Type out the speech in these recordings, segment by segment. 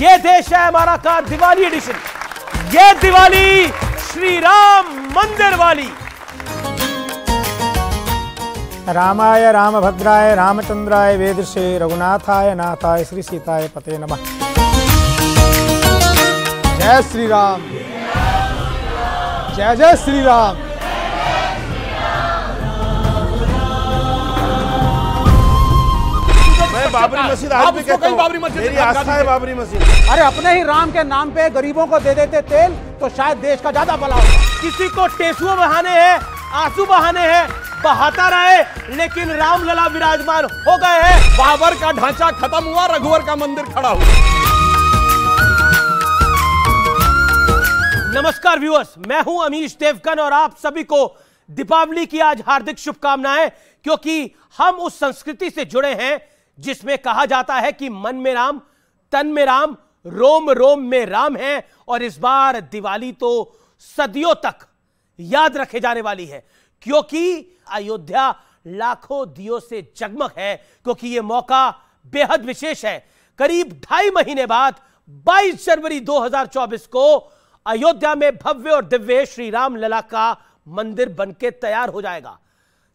ये देश है हमारा का दिवाली एडिशन ये दिवाली श्री राम मंदिर वाली रामाय रामभद्राय रामचंद्राय वेदृशे रघुनाथाय नाथाय श्री सीताय पते नमः जय श्री राम जय जय श्री राम बाबरी मस्जिद आज भी कहता बाबरी मस्जिद मेरी आस्था है बाबरी मस्जिद अरे अपने ही राम के नाम पे गरीबों को दे देते तेल तो शायद देश का ज्यादा भला होता किसी को टेसुओं बहाने हैं आंसू बहाने हैं बहाता रहे लेकिन राम लला विराजमान हो गए हैं बाबर का ढांचा खत्म हुआ रघुवर का मंदिर खड़ा हुआ नमस्कार व्यूअर्स मैं हूं अमीश देवगन और आप सभी को दीपावली की आज हार्दिक शुभकामनाएं क्योंकि हम उस संस्कृति से जुड़े हैं जिसमें कहा जाता है कि मन में राम तन में राम रोम रोम में राम है और इस बार दिवाली तो सदियों तक याद रखे जाने वाली है क्योंकि अयोध्या लाखों दियों से जगमग है क्योंकि यह मौका बेहद विशेष है करीब ढाई महीने बाद 22 जनवरी 2024 को अयोध्या में भव्य और दिव्य श्री राम लला का मंदिर बनके तैयार हो जाएगा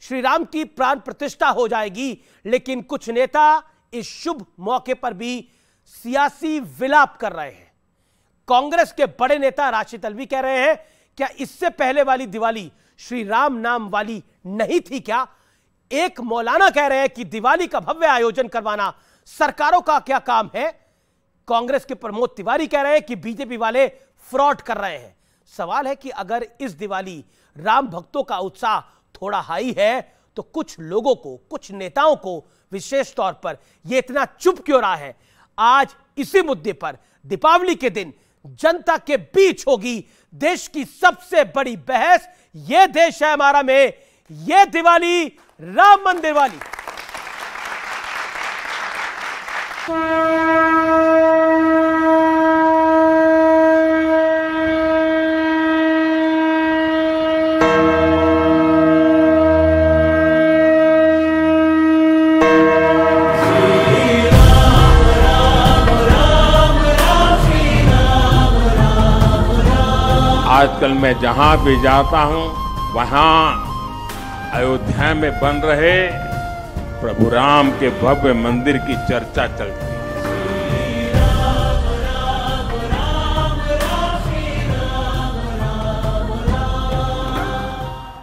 श्री राम की प्राण प्रतिष्ठा हो जाएगी लेकिन कुछ नेता इस शुभ मौके पर भी सियासी विलाप कर रहे हैं कांग्रेस के बड़े नेता राशि अलवी कह रहे हैं क्या इससे पहले वाली दिवाली श्री राम नाम वाली नहीं थी क्या एक मौलाना कह रहे हैं कि दिवाली का भव्य आयोजन करवाना सरकारों का क्या काम है कांग्रेस के प्रमोद तिवारी कह रहे हैं कि बीजेपी वाले फ्रॉड कर रहे हैं सवाल है कि अगर इस दिवाली राम भक्तों का उत्साह थोड़ा हाई है तो कुछ लोगों को कुछ नेताओं को विशेष तौर पर यह इतना चुप क्यों रहा है आज इसी मुद्दे पर दीपावली के दिन जनता के बीच होगी देश की सबसे बड़ी बहस ये देश है हमारा में यह दिवाली राम मंदिर वाली आजकल मैं जहां भी जाता हूं वहां अयोध्या में बन रहे प्रभु राम के भव्य मंदिर की चर्चा चलती है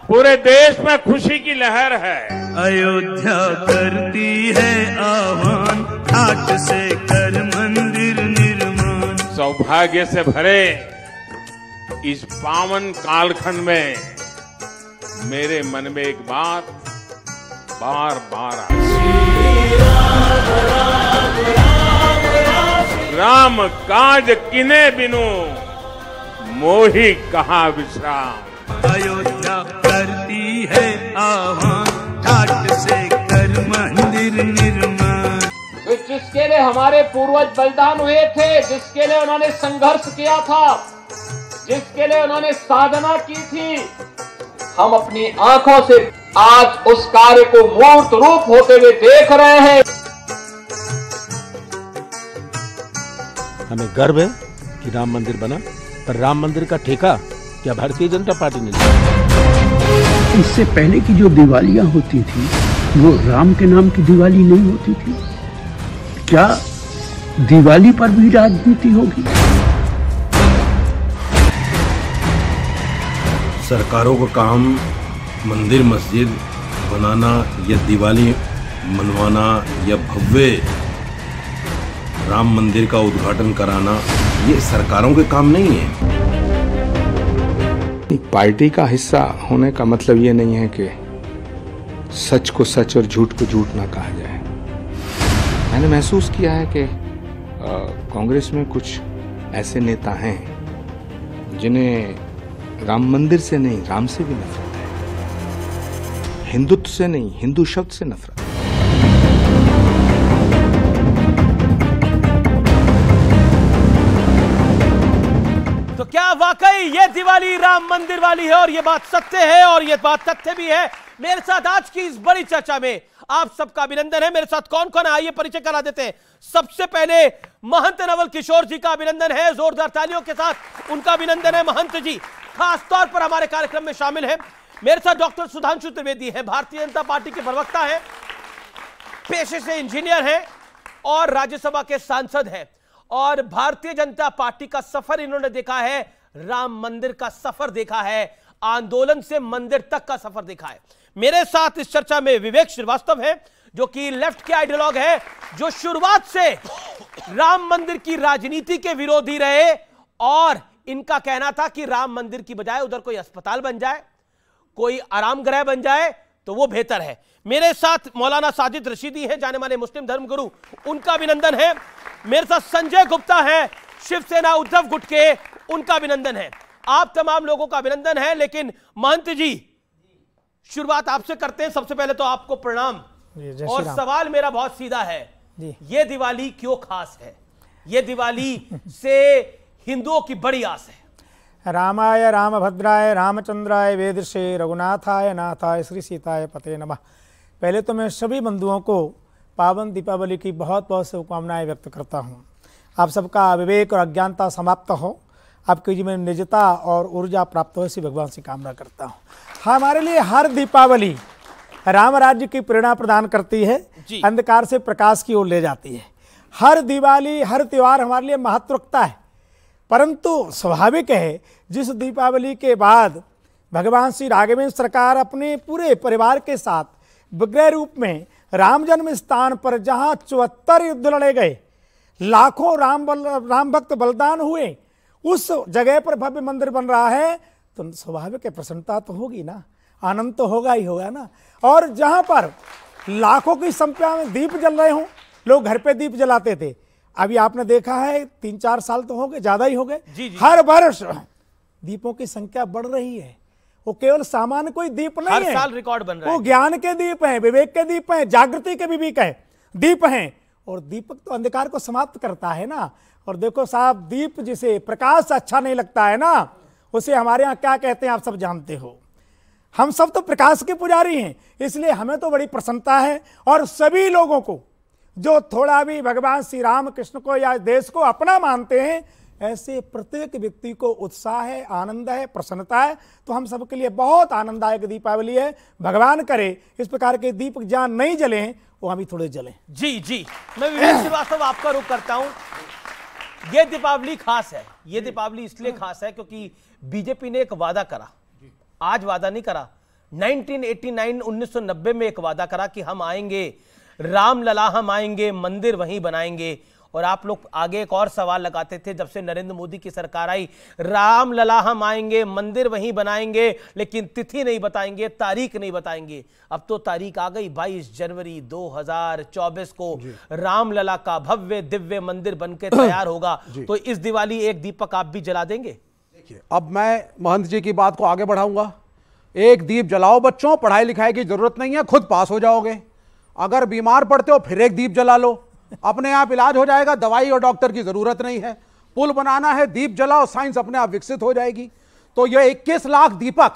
पूरे देश में खुशी की लहर है अयोध्या करती है आह्वान आठ से कर मंदिर निर्माण सौभाग्य से भरे इस पावन कालखंड में मेरे मन में एक बात बार बार राम काज किने बिनु मोही कहा विश्राम अयोध्या करती है आह्वान से कर मंदिर निर्माण जिसके लिए हमारे पूर्वज बलिदान हुए थे जिसके लिए उन्होंने संघर्ष किया था जिसके लिए उन्होंने साधना की थी हम अपनी आंखों से आज उस कार्य को मूर्त रूप होते हुए देख रहे हैं हमें गर्व है कि राम मंदिर बना पर राम मंदिर का ठेका क्या भारतीय जनता पार्टी ने लिया इससे पहले की जो दिवालियां होती थी वो राम के नाम की दिवाली नहीं होती थी क्या दिवाली पर भी राजनीति होगी सरकारों का काम मंदिर मस्जिद बनाना या दिवाली मनवाना या भव्य राम मंदिर का उद्घाटन कराना ये सरकारों के काम नहीं है पार्टी का हिस्सा होने का मतलब ये नहीं है कि सच को सच और झूठ को झूठ ना कहा जाए मैंने महसूस किया है कि कांग्रेस में कुछ ऐसे नेता हैं जिन्हें राम मंदिर से नहीं राम से भी नफरत है हिंदुत्व से नहीं हिंदू शब्द से नफरत तो क्या वाकई ये दिवाली राम मंदिर वाली है और ये बात सत्य है और ये बात तथ्य भी है मेरे साथ आज की इस बड़ी चर्चा में आप सबका अभिनंदन है मेरे साथ कौन कौन है आइए परिचय करा देते हैं सबसे पहले महंत नवल किशोर जी का अभिनंदन है जोरदार तालियों के साथ उनका अभिनंदन है महंत जी खास तौर पर हमारे कार्यक्रम में शामिल है मेरे साथ डॉक्टर सुधांशु त्रिवेदी है भारतीय जनता पार्टी के प्रवक्ता है पेशे से इंजीनियर है और राज्यसभा के सांसद है और भारतीय जनता पार्टी का सफर इन्होंने देखा है राम मंदिर का सफर देखा है आंदोलन से मंदिर तक का सफर देखा है मेरे साथ इस चर्चा में विवेक श्रीवास्तव है जो कि लेफ्ट के आइडियोलॉग है जो शुरुआत से राम मंदिर की राजनीति के विरोधी रहे और इनका कहना था कि राम मंदिर की बजाय उधर कोई अस्पताल बन जाए कोई आराम ग्रह बन जाए तो वो बेहतर है मेरे साथ मौलाना साजिद रशीदी है जाने माने मुस्लिम धर्म गुरु उनका अभिनंदन है मेरे साथ संजय गुप्ता है शिवसेना उद्धव गुट के उनका अभिनंदन है आप तमाम लोगों का अभिनंदन है लेकिन महंत जी शुरुआत आपसे करते हैं सबसे पहले तो आपको प्रणाम और सवाल मेरा बहुत सीधा है ये दिवाली क्यों खास है ये दिवाली से हिंदुओं की बड़ी आस है रामाय रामभद्राय रामचंद्राय वेदशे रघुनाथाय नाथाय श्री सीताय पते नमः पहले तो मैं सभी बंधुओं को पावन दीपावली की बहुत बहुत शुभकामनाएं व्यक्त करता हूँ आप सबका विवेक और अज्ञानता समाप्त हो आपके जीवन में निजता और ऊर्जा प्राप्त हो इसी भगवान से कामना करता हूँ हाँ, हमारे लिए हर दीपावली राम राज्य की प्रेरणा प्रदान करती है अंधकार से प्रकाश की ओर ले जाती है हर दिवाली हर त्यौहार हमारे लिए महत्व रखता है परंतु स्वाभाविक है जिस दीपावली के बाद भगवान श्री राघवेंद्र सरकार अपने पूरे परिवार के साथ विग्रह रूप में राम जन्म स्थान पर जहाँ चौहत्तर युद्ध लड़े गए लाखों राम बल राम भक्त बलिदान हुए उस जगह पर भव्य मंदिर बन रहा है तो स्वाभाविक है प्रसन्नता तो होगी ना आनंद तो होगा ही होगा ना और जहाँ पर लाखों की संख्या में दीप जल रहे हों लोग घर पे दीप जलाते थे अभी आपने देखा है तीन चार साल तो हो गए ज्यादा ही हो गए हर वर्ष दीपों की संख्या बढ़ रही है वो केवल सामान्य कोई दीप नहीं हर है साल रिकॉर्ड बन रहा है वो ज्ञान के दीप है विवेक के दीप है जागृति के विवेक है दीप है और दीपक तो अंधकार को समाप्त करता है ना और देखो साहब दीप जिसे प्रकाश अच्छा नहीं लगता है ना उसे हमारे यहाँ क्या कहते हैं आप सब जानते हो हम सब तो प्रकाश के पुजारी हैं इसलिए हमें तो बड़ी प्रसन्नता है और सभी लोगों को जो थोड़ा भी भगवान श्री राम कृष्ण को या देश को अपना मानते हैं ऐसे प्रत्येक व्यक्ति को उत्साह है आनंद है प्रसन्नता है तो हम सबके लिए बहुत आनंददायक दीपावली है भगवान करे इस प्रकार के दीप जहां नहीं जले वो हम ही थोड़े जले जी जी मैं विवेक श्रीवास्तव आपका रुख करता हूँ ये दीपावली खास है ये दीपावली इसलिए खास है क्योंकि बीजेपी ने एक वादा करा आज वादा नहीं करा 1989 1990 में एक वादा करा कि हम आएंगे राम लला हम आएंगे मंदिर वहीं बनाएंगे और आप लोग आगे एक और सवाल लगाते थे जब से नरेंद्र मोदी की सरकार आई राम लला हम आएंगे मंदिर वहीं बनाएंगे लेकिन तिथि नहीं बताएंगे तारीख नहीं बताएंगे अब तो तारीख आ गई 22 जनवरी 2024 को रामलला का भव्य दिव्य मंदिर बनकर तैयार होगा तो इस दिवाली एक दीपक आप भी जला देंगे देखिए अब मैं महंत जी की बात को आगे बढ़ाऊंगा एक दीप जलाओ बच्चों पढ़ाई लिखाई की जरूरत नहीं है खुद पास हो जाओगे अगर बीमार पड़ते हो फिर एक दीप जला लो अपने आप इलाज हो जाएगा दवाई और डॉक्टर की ज़रूरत नहीं है पुल बनाना है दीप जलाओ साइंस अपने आप विकसित हो जाएगी तो ये इक्कीस लाख दीपक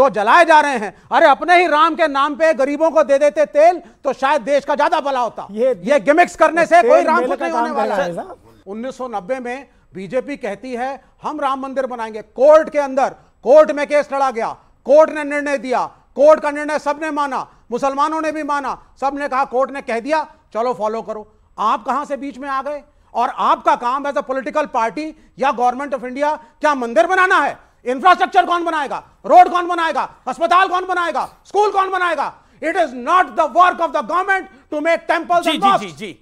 जो जलाए जा रहे हैं अरे अपने ही राम के नाम पे गरीबों को दे देते तेल तो शायद देश का ज्यादा भला होता ये ये गिमिक्स करने से कोई राम खुश नहीं होने वाला है 1990 में बीजेपी कहती है हम राम मंदिर बनाएंगे कोर्ट के अंदर कोर्ट में केस लड़ा गया कोर्ट ने निर्णय दिया कोर्ट का निर्णय सबने माना मुसलमानों ने भी माना सब ने कहा कोर्ट ने कह दिया चलो फॉलो करो आप कहां से बीच में आ गए और आपका काम एज अ पोलिटिकल पार्टी या गवर्नमेंट ऑफ इंडिया क्या मंदिर बनाना है इंफ्रास्ट्रक्चर कौन बनाएगा रोड कौन बनाएगा अस्पताल कौन बनाएगा स्कूल कौन बनाएगा it is not the work of the government to make temple जी जी जी जी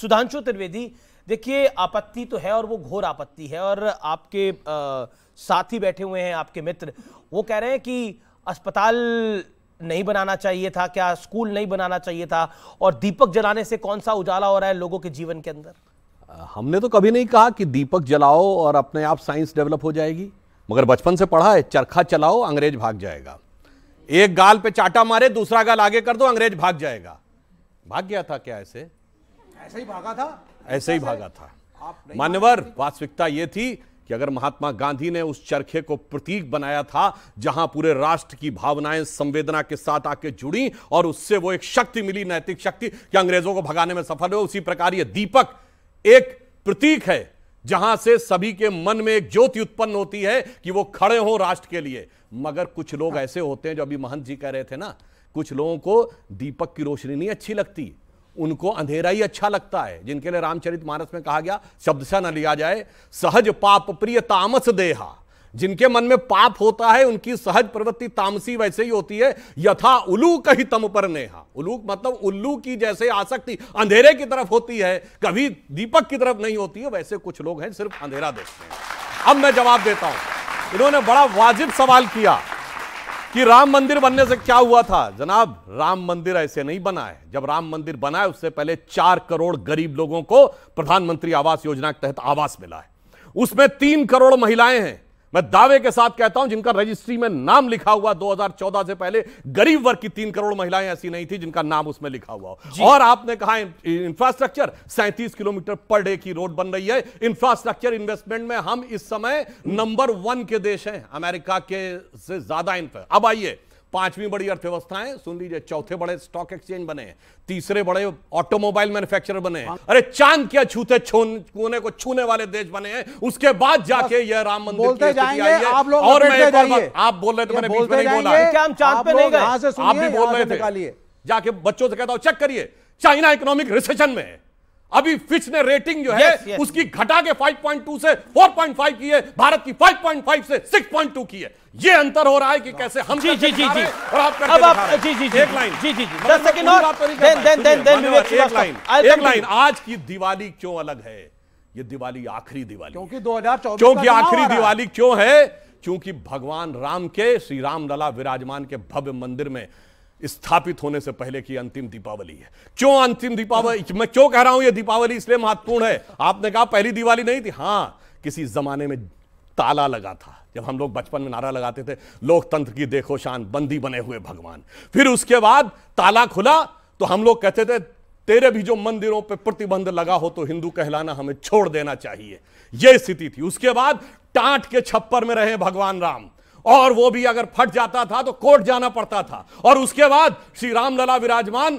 सुधांशु त्रिवेदी देखिए आपत्ति तो है और वो घोर आपत्ति है और आपके साथी बैठे हुए हैं आपके मित्र वो कह रहे हैं कि अस्पताल नहीं बनाना चाहिए था क्या स्कूल नहीं बनाना चाहिए था और दीपक जलाने से कौन सा उजाला हो रहा है लोगों के जीवन के अंदर हमने तो कभी नहीं कहा कि दीपक जलाओ और अपने आप साइंस डेवलप हो जाएगी मगर बचपन से पढ़ा है चरखा चलाओ अंग्रेज भाग जाएगा एक गाल पे चाटा मारे दूसरा गाल आगे कर दो अंग्रेज भाग जाएगा भाग गया था क्या ऐसे ऐसे ही भागा था ऐसे ही भागा था मान्यवर वास्तविकता ये थी कि अगर महात्मा गांधी ने उस चरखे को प्रतीक बनाया था जहां पूरे राष्ट्र की भावनाएं संवेदना के साथ आके जुड़ी और उससे वो एक शक्ति मिली नैतिक शक्ति कि अंग्रेजों को भगाने में सफल हुए उसी प्रकार ये दीपक एक प्रतीक है जहां से सभी के मन में एक ज्योति उत्पन्न होती है कि वो खड़े हो राष्ट्र के लिए मगर कुछ लोग हाँ। ऐसे होते हैं जो अभी महंत जी कह रहे थे ना कुछ लोगों को दीपक की रोशनी नहीं अच्छी लगती उनको अंधेरा ही अच्छा लगता है जिनके लिए रामचरित मानस में कहा गया शब्द से न लिया जाए सहज पाप प्रिय तामस देहा जिनके मन में पाप होता है उनकी सहज प्रवृत्ति तामसी वैसे ही होती है यथा उलू कही तम पर नेहा उलू मतलब उल्लू की जैसे आसक्ति अंधेरे की तरफ होती है कभी दीपक की तरफ नहीं होती है वैसे कुछ लोग हैं सिर्फ अंधेरा देखते हैं अब मैं जवाब देता हूं इन्होंने बड़ा वाजिब सवाल किया कि राम मंदिर बनने से क्या हुआ था जनाब राम मंदिर ऐसे नहीं बना है जब राम मंदिर बना है उससे पहले चार करोड़ गरीब लोगों को प्रधानमंत्री आवास योजना के तहत आवास मिला है उसमें तीन करोड़ महिलाएं हैं मैं दावे के साथ कहता हूं जिनका रजिस्ट्री में नाम लिखा हुआ 2014 से पहले गरीब वर्ग की तीन करोड़ महिलाएं ऐसी नहीं थी जिनका नाम उसमें लिखा हुआ और आपने कहा इंफ्रास्ट्रक्चर सैंतीस किलोमीटर पर डे की रोड बन रही है इंफ्रास्ट्रक्चर इन्वेस्टमेंट में हम इस समय नंबर वन के देश हैं अमेरिका के से ज्यादा इंफ्रा अब आइए पांचवी बड़ी अर्थव्यवस्थाएं सुन लीजिए चौथे बड़े स्टॉक एक्सचेंज बने तीसरे बड़े ऑटोमोबाइल मैन्युफैक्चरर बने हाँ। अरे चांद क्या छूते छूने को छूने वाले देश बने हैं उसके बाद जाके ये राम मंदिर बोलते जाएंगे आप लोग और मैं एक बार आप बोल रहे थे मैंने बीच में नहीं बोला क्या हम चांद पे नहीं गए आप भी बोल रहे थे जाके बच्चों से कहता हूं चेक करिए चाइना इकोनॉमिक रिसेशन में है अभी फिच ने रेटिंग जो है yes, उसकी घटा के 5.2 से 4.5 की है भारत की 5.5 से 6.2 की है ये अंतर हो रहा है कि कैसे हम जी जी जी जी और आप अब आप जी जी एक लाइन जी जी जी दस सेकंड और तो एक लाइन एक लाइन आज की दिवाली क्यों अलग है ये दिवाली आखिरी दिवाली क्योंकि दो क्योंकि आखिरी दिवाली क्यों है क्योंकि भगवान राम के श्री राम लला विराजमान के भव्य मंदिर में स्थापित होने से पहले की अंतिम दीपावली है क्यों अंतिम दीपावली मैं क्यों कह रहा हूं यह दीपावली इसलिए महत्वपूर्ण है आपने कहा पहली दिवाली नहीं थी हां किसी जमाने में ताला लगा था जब हम लोग बचपन में नारा लगाते थे लोकतंत्र की देखो शान बंदी बने हुए भगवान फिर उसके बाद ताला खुला तो हम लोग कहते थे तेरे भी जो मंदिरों पर प्रतिबंध लगा हो तो हिंदू कहलाना हमें छोड़ देना चाहिए यह स्थिति थी उसके बाद टाट के छप्पर में रहे भगवान राम और वो भी अगर फट जाता था तो कोर्ट जाना पड़ता था और उसके बाद श्री रामलला विराजमान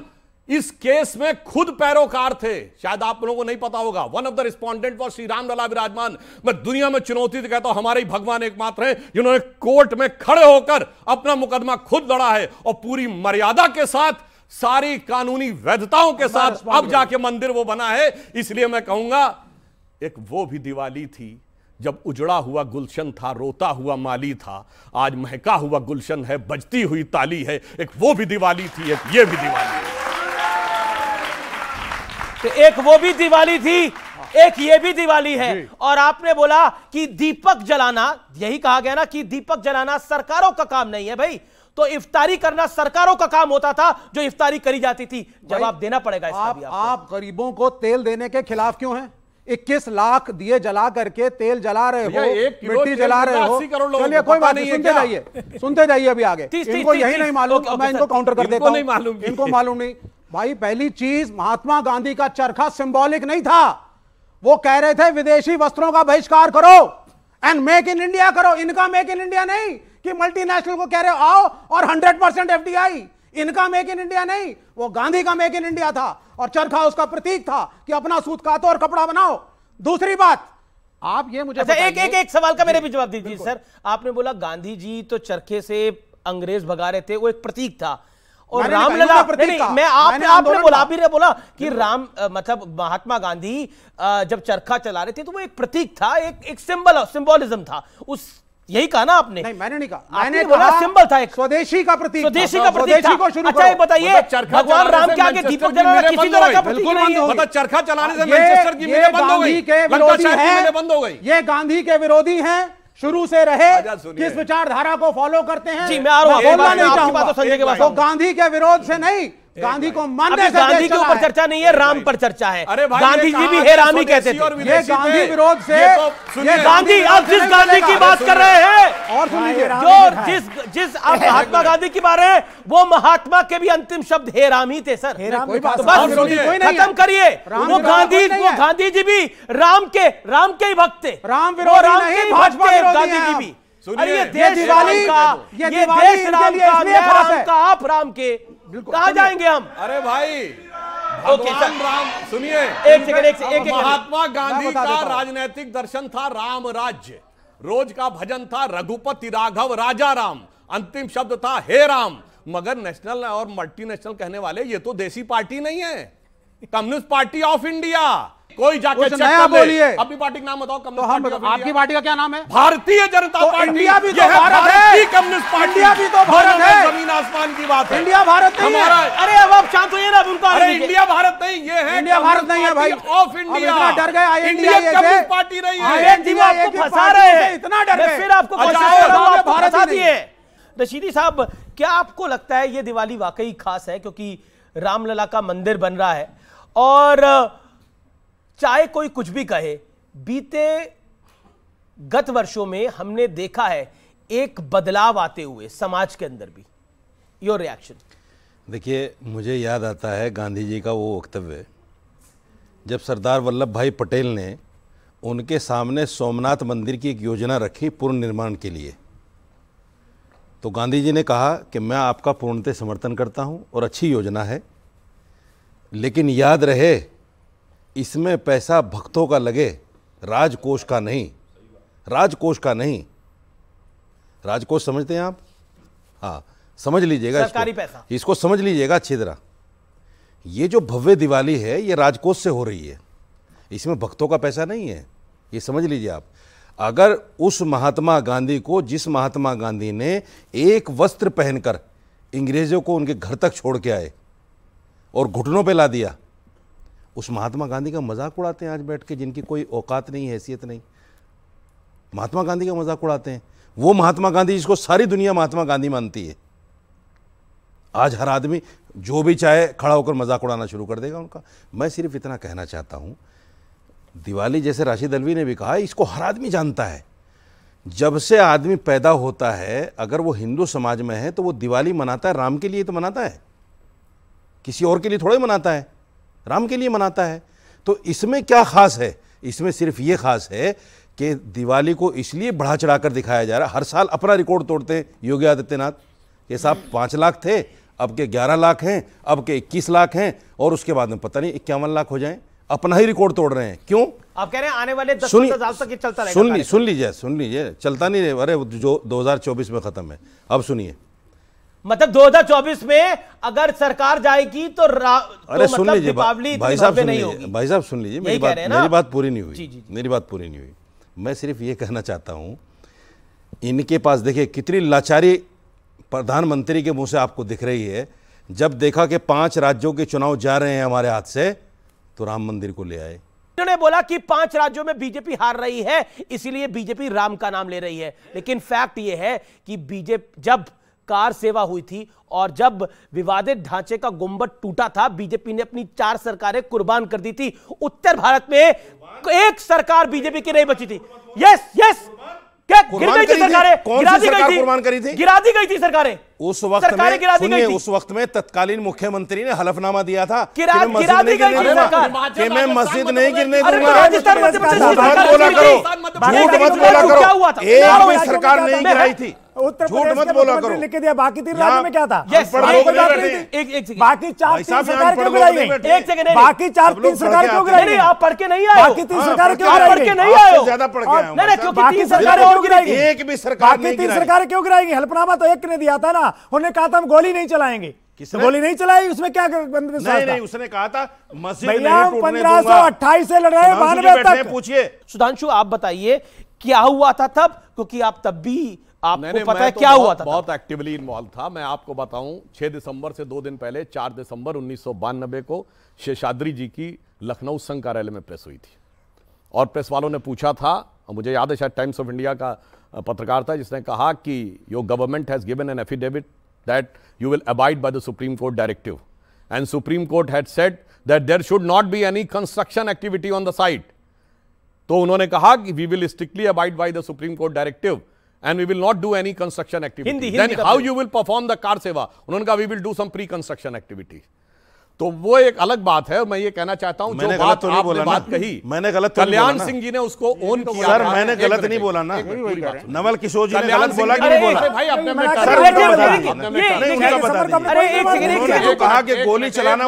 इस केस में खुद पैरोकार थे शायद आप लोगों को नहीं पता होगा one of the respondent for Shri Ram Lalla Virajman मैं दुनिया में चुनौती तो कहता हूं हमारे भगवान एकमात्र हैं जिन्होंने कोर्ट में खड़े होकर अपना मुकदमा खुद लड़ा है और पूरी मर्यादा के साथ सारी कानूनी वैधताओं के साथ अब जाके मंदिर वो बना है इसलिए मैं कहूंगा एक वो भी दिवाली थी जब उजड़ा हुआ गुलशन था रोता हुआ माली था आज महका हुआ गुलशन है बजती हुई ताली है एक वो भी दिवाली थी एक ये भी दिवाली तो एक वो भी दिवाली थी एक ये भी दिवाली है और आपने बोला कि दीपक जलाना यही कहा गया ना कि दीपक जलाना सरकारों का काम नहीं है भाई तो इफ्तारी करना सरकारों का काम होता था जो इफ्तारी करी जाती थी जवाब देना पड़ेगा आप, आप गरीबों को तेल देने के खिलाफ क्यों हैं इक्कीस लाख दिए जला करके तेल जला रहे हो मिट्टी जला रहे हो चलिए कोई बात नहीं सुनते जाइए सुनते जाइए अभी आगे इनको यही नहीं मालूम मैं इनको काउंटर कर देता हूँ इनको मालूम नहीं भाई पहली चीज महात्मा गांधी का चरखा सिंबॉलिक नहीं था वो कह रहे थे विदेशी वस्त्रों का बहिष्कार करो एंड मेक इन इंडिया करो इनका मेक इन इंडिया नहीं कि मल्टीनेशनल को कह रहे हो आओ और हंड्रेड परसेंट एफडीआई इनका मेक इन इंडिया नहीं वो गांधी का मेक इन इंडिया था और चरखा उसका प्रतीक था कि अपना सूत काटो और कपड़ा बनाओ दूसरी बात आप ये मुझे अच्छा एक एक एक सवाल का मेरे भी जवाब दीजिए सर आपने बोला गांधी जी तो चरखे से अंग्रेज भगा रहे थे वो एक प्रतीक था और रामलला प्रतीक मैं आपने आपने बोला भी ही ने बोला कि राम मतलब महात्मा गांधी जब चरखा चला रहे थे तो वो एक प्रतीक था एक एक सिंबल सिंबोलिज्म था उस यही कहा ना आपने नहीं मैंने नहीं कहा मैंने बोला सिंबल था एक स्वदेशी का प्रतीक स्वदेशी का प्रतीक स्वदेशी को शुरू अच्छा बताइए मतलब भगवान राम के आगे दीपक जलाना किसी तरह का प्रतीक नहीं है मतलब चरखा चलाने से मैनचेस्टर की मिलें बंद हो गई ये गांधी के विरोधी हैं बंद हो गई ये गांधी के विरोधी हैं शुरू से रहे किस विचारधारा को फॉलो करते हैं जी मैं आ रहा हूं बोलना नहीं चाहूंगा तो गांधी के विरोध से नहीं गांधी को मन गांधी के ऊपर चर्चा नहीं है राम पर चर्चा है अरे गांधी जी भी हेरामी कहते थे गांधी विरोध से ये तो गांधी आप जिस गांधी की बात कर रहे हैं और जो जिस जिस आप महात्मा गांधी की बात रहे वो महात्मा के भी अंतिम शब्द हेरामी थे सर खत्म करिए वो गांधी वो गांधी जी भी राम के राम के ही भक्त थे राम विरोध राम के भाजपा गांधी जी भी अरे ये देश राम का ये देश राम का आप राम के कहा जाएंगे हम अरे भाई भगवान राम सुनिए एक सेकंड एक, एक, एक महात्मा गांधी का राजनैतिक दर्शन था राम राज्य रोज का भजन था रघुपति राघव राजा राम अंतिम शब्द था हे राम मगर नेशनल और मल्टीनेशनल कहने वाले ये तो देसी पार्टी नहीं है कम्युनिस्ट पार्टी ऑफ इंडिया कोई जाके चेक कर बोलिए अपनी पार्टी का नाम बताओ तो कम्युनिस्ट तो पार्टी आपकी पार्टी का क्या नाम है भारतीय जनता तो पार्टी भी तो भारत है कम्युनिस्ट पार्टी भी तो भारत है जमीन आसमान की बात है इंडिया भारत नहीं है अरे अब आप शांत होइए ना उनका अरे इंडिया भारत नहीं ये है इंडिया भारत नहीं है भाई ऑफ इंडिया डर गए इंडिया कम्युनिस्ट पार्टी नहीं है इंडिया आपको फंसा रहे हैं इतना डर गए फिर आपको भारत आती है रशीदी साहब क्या आपको लगता है ये दिवाली वाकई खास है क्योंकि रामलला का मंदिर बन रहा है और चाहे कोई कुछ भी कहे बीते गत वर्षों में हमने देखा है एक बदलाव आते हुए समाज के अंदर भी योर रिएक्शन देखिए मुझे याद आता है गांधी जी का वो वक्तव्य जब सरदार वल्लभ भाई पटेल ने उनके सामने सोमनाथ मंदिर की एक योजना रखी निर्माण के लिए तो गांधी जी ने कहा कि मैं आपका पूर्णतः समर्थन करता हूं और अच्छी योजना है लेकिन याद रहे इसमें पैसा भक्तों का लगे राजकोष का नहीं राजकोष का नहीं राजकोष समझते हैं आप हाँ समझ लीजिएगा सरकारी पैसा इसको समझ लीजिएगा अच्छी तरह ये जो भव्य दिवाली है ये राजकोष से हो रही है इसमें भक्तों का पैसा नहीं है ये समझ लीजिए आप अगर उस महात्मा गांधी को जिस महात्मा गांधी ने एक वस्त्र पहनकर अंग्रेजों को उनके घर तक छोड़ के आए और घुटनों पे ला दिया उस महात्मा गांधी का मजाक उड़ाते हैं आज बैठ के जिनकी कोई औकात नहीं हैसियत नहीं महात्मा गांधी का मजाक उड़ाते हैं वो महात्मा गांधी जिसको सारी दुनिया महात्मा गांधी मानती है आज हर आदमी जो भी चाहे खड़ा होकर मजाक उड़ाना शुरू कर देगा उनका मैं सिर्फ इतना कहना चाहता हूँ दिवाली जैसे राशिद अलवी ने भी कहा इसको हर आदमी जानता है जब से आदमी पैदा होता है अगर वो हिंदू समाज में है तो वो दिवाली मनाता है राम के लिए तो मनाता है किसी और के लिए थोड़ा ही मनाता है राम के लिए मनाता है तो इसमें क्या ख़ास है इसमें सिर्फ ये ख़ास है कि दिवाली को इसलिए बढ़ा चढ़ा कर दिखाया जा रहा है हर साल अपना रिकॉर्ड तोड़ते हैं योगी आदित्यनाथ ये साहब पाँच लाख थे अब के ग्यारह लाख हैं अब के इक्कीस लाख हैं और उसके बाद में पता नहीं इक्यावन लाख हो जाएं अपना ही रिकॉर्ड तोड़ रहे हैं क्यों आप कह रहे हैं आने वाले सुन, तक चलता सुन लीजिए सुन लीजिए चलता नहीं अरे जो दो में ख़त्म है अब सुनिए मतलब 2024 में अगर सरकार जाएगी तो अरे तो सुन मतलब भाई साहब सुन नहीं भाई साहब सुन लीजिए मेरी बात मेरी बात पूरी नहीं हुई जी, जी, जी। मेरी बात पूरी नहीं हुई मैं सिर्फ ये कहना चाहता हूँ इनके पास देखिए कितनी लाचारी प्रधानमंत्री के मुंह से आपको दिख रही है जब देखा कि पांच राज्यों के चुनाव जा रहे हैं हमारे हाथ से तो राम मंदिर को ले आए उन्होंने बोला कि पांच राज्यों में बीजेपी हार रही है इसीलिए बीजेपी राम का नाम ले रही है लेकिन फैक्ट यह है कि बीजेपी जब कार सेवा हुई थी और जब विवादित ढांचे का गुंबद टूटा था बीजेपी ने अपनी चार सरकारें कुर्बान कर दी थी उत्तर भारत में एक सरकार बीजेपी की नहीं बची थी यस यस गिर गई थी सरकारें गिरा दी गई थी गिरा दी गई थी सरकारें उस वक्त में उस वक्त में तत्कालीन मुख्यमंत्री ने हलफनामा दिया था मस्जिद नहीं गिरने दूंगा कि मैं मस्जिद नहीं गिरने दूंगा बोला करो झूठ मत बोला करो एक भी सरकार नहीं गिराई थी उत्तर प्रदेश मत बोला करो लिख दिया बाकी तीन राज्यों में क्या था एक बाकी चार तीन सरकार क्यों गिराई एक सेकंड बाकी चार तीन सरकार क्यों गिराई गई आप पढ़ के नहीं आए बाकी तीन हाँ, सरकार क्यों गिराई पढ़ के नहीं आए ज्यादा पढ़ के आए नहीं क्योंकि तीन सरकार क्यों गिराई गई एक भी सरकार बाकी तीन सरकार क्यों गिराई गई हल्फनामा तो एक ने दिया था ना उन्होंने कहा था हम गोली नहीं चलाएंगे तो गोली नहीं चलाई उसमें क्या नहीं नहीं उसने कहा था मस्जिद पंद्रह सौ अट्ठाईस से लड़ रहे बानवे तक पूछिए सुधांशु आप बताइए क्या हुआ था तब क्योंकि आप तब भी आपको पता है तो क्या बहुत, हुआ था बहुत एक्टिवली इन्वॉल्व था मैं आपको बताऊं 6 दिसंबर से दो दिन पहले 4 दिसंबर उन्नीस को शेषाद्री जी की लखनऊ संघ कार्यालय में प्रेस हुई थी और प्रेस वालों ने पूछा था मुझे याद है शायद टाइम्स ऑफ इंडिया का पत्रकार था जिसने कहा कि your government has given an affidavit that you will abide by the supreme court directive and supreme court had set that there should not be any construction activity on the site तो उन्होंने कहा कि we will strictly abide by the supreme court directive and we will not do any construction activity. Hindi, Hindi Then how you will perform the car seva? unhone kaha we will do some pre-construction activity. तो वो एक अलग बात है मैं ये कहना चाहता हूं मैंने जो गलत बात तो नहीं बोला बात कही मैंने गलत तो कल्याण सिंह जी ने उसको ओन किया सर मैंने गलत नहीं बोला ना नवल किशोर जी ने गलत बोला कि नहीं बोला कहा गोली चलाना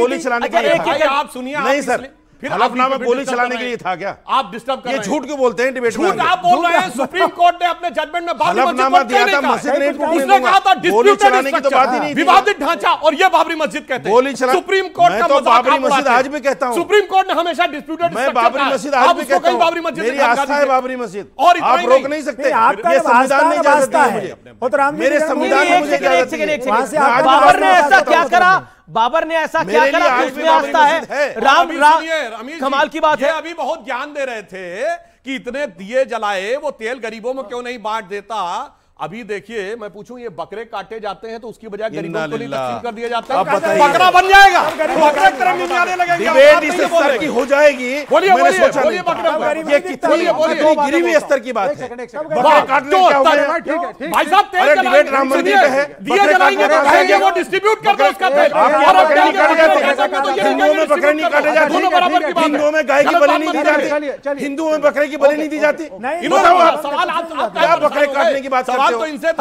गोली चलाने का आप सुनिए नहीं सर फिर हलफनामा गोली चलाने के लिए था क्या आप डिस्टर्ब कर ये झूठ क्यों बोलते हैं डिबेट झूठ आप बोल रहे हैं सुप्रीम कोर्ट ने अपने जजमेंट में हलफनामा दिया था मस्जिद ने उसने कहा था गोली चलाने की तो बात ही नहीं विवादित ढांचा और ये बाबरी मस्जिद कहते हैं गोली चला सुप्रीम कोर्ट का तो बाबरी मस्जिद आज भी कहता हूं सुप्रीम कोर्ट ने हमेशा डिस्प्यूटेड मैं बाबरी मस्जिद आज भी कहता हूं बाबरी मस्जिद मेरी आस्था है बाबरी मस्जिद और आप रोक नहीं सकते आपका संविधान नहीं तो इजाजत है मेरे संविधान ने मुझे ने ऐसा क्या करा बाबर ने ऐसा क्या करा उसमें आस्था है। राम राम कमाल की बात है अभी बहुत ज्ञान दे रहे थे कि इतने दिए जलाए वो तेल गरीबों में क्यों नहीं बांट देता अभी देखिए मैं पूछूं ये बकरे काटे जाते हैं तो उसकी बजाय गरीबों को नहीं तकसीम कर दिया जाता है बकरा बन जाएगा बकरे तरह लगेगा इस स्तर की हो जाएगी बोलिए बोलिए बोलिए ये कितनी कितनी गिरी हुई स्तर की बात है काटने तो क्या भाई साहब तेल डिबेट राम मंदिर है दिए जलाएंगे तो खाएंगे वो डिस्ट्रीब्यूट कर दो उसका कर हिंदुओं में बकरे नहीं काटे जाते दोनों बराबर की बात हिंदुओं में गाय की बलि नहीं दी जाती हिंदुओं में बकरे की बलि नहीं दी जाती नहीं सवाल आप काटने की बात सवाल तो इनसे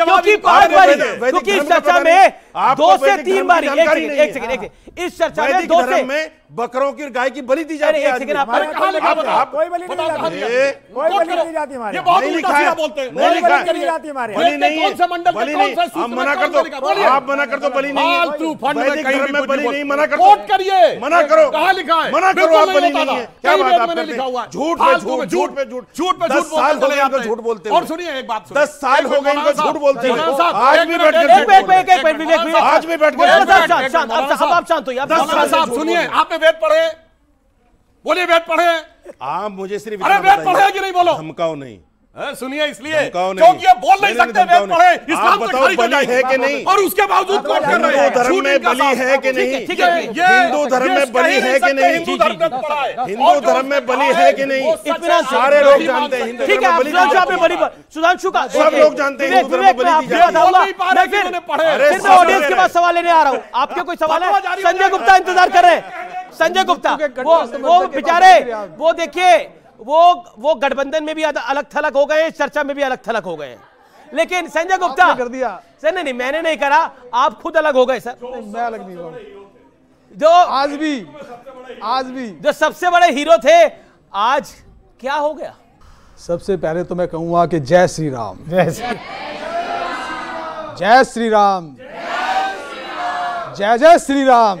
क्योंकि पांच बारी क्योंकि इस चर्चा में दो से तीन बार हाँ। एक सेकंड एक सेकंड इस चर्चा में दो से बकरों की गाय की बलि दी जाती है तो कोई बलि नहीं जाती कोई बलि नहीं जाती हमारे नहीं लिखा है नहीं लिखा है बलि नहीं कौन सा मंडल बलि नहीं आप मना कर दो आप मना कर दो बलि नहीं फालतू फंड में कहीं भी बलि नहीं मना कर कोट करिए मना करो कहां लिखा है मना करो आप बलि नहीं क्या बात आप करते हैं झूठ पे झूठ झूठ पे झूठ झूठ पे झूठ साल हो गए इनको झूठ बोलते और सुनिए एक बात 10 साल हो गए इनको झूठ बोलते हैं आज भी बैठ कर एक मिनट एक मिनट आज भी बैठ कर आप शांत हो होइए साहब सुनिए आपने वेद पढ़े बोलिए वेद पढ़े आप मुझे सिर्फ अरे वेद पढ़े कि नहीं बोलो धमकाओ नहीं सुनिए इसलिए क्योंकि ये बोल नहीं सकते पढ़े इस्लाम से खारिज तो है कि नहीं और उसके बावजूद कौन कर रहे हैं धर्म में बलि है कि नहीं ठीक है ये हिंदू धर्म में बलि है कि नहीं हिंदू धर्म में बलि है कि नहीं इतना सारे लोग जानते हैं हिंदू ठीक है बलि सुधांशु का सब लोग जानते हैं ऑडियंस के पास सवाल लेने आ रहा हूँ आपके कोई सवाल है संजय गुप्ता इंतजार कर रहे हैं संजय गुप्ता वो वो बेचारे वो देखिए वो वो गठबंधन में भी अलग थलग हो गए चर्चा में भी अलग थलग हो गए लेकिन संजय गुप्ता कर दिया सर नहीं नहीं मैंने नहीं करा आप खुद अलग हो गए सर मैं अलग नहीं हुआ जो आज भी आज भी जो सबसे बड़े हीरो थे आज क्या हो गया सबसे पहले तो मैं कहूंगा कि जय श्री राम जय श्री जय श्री राम जय जय श्री राम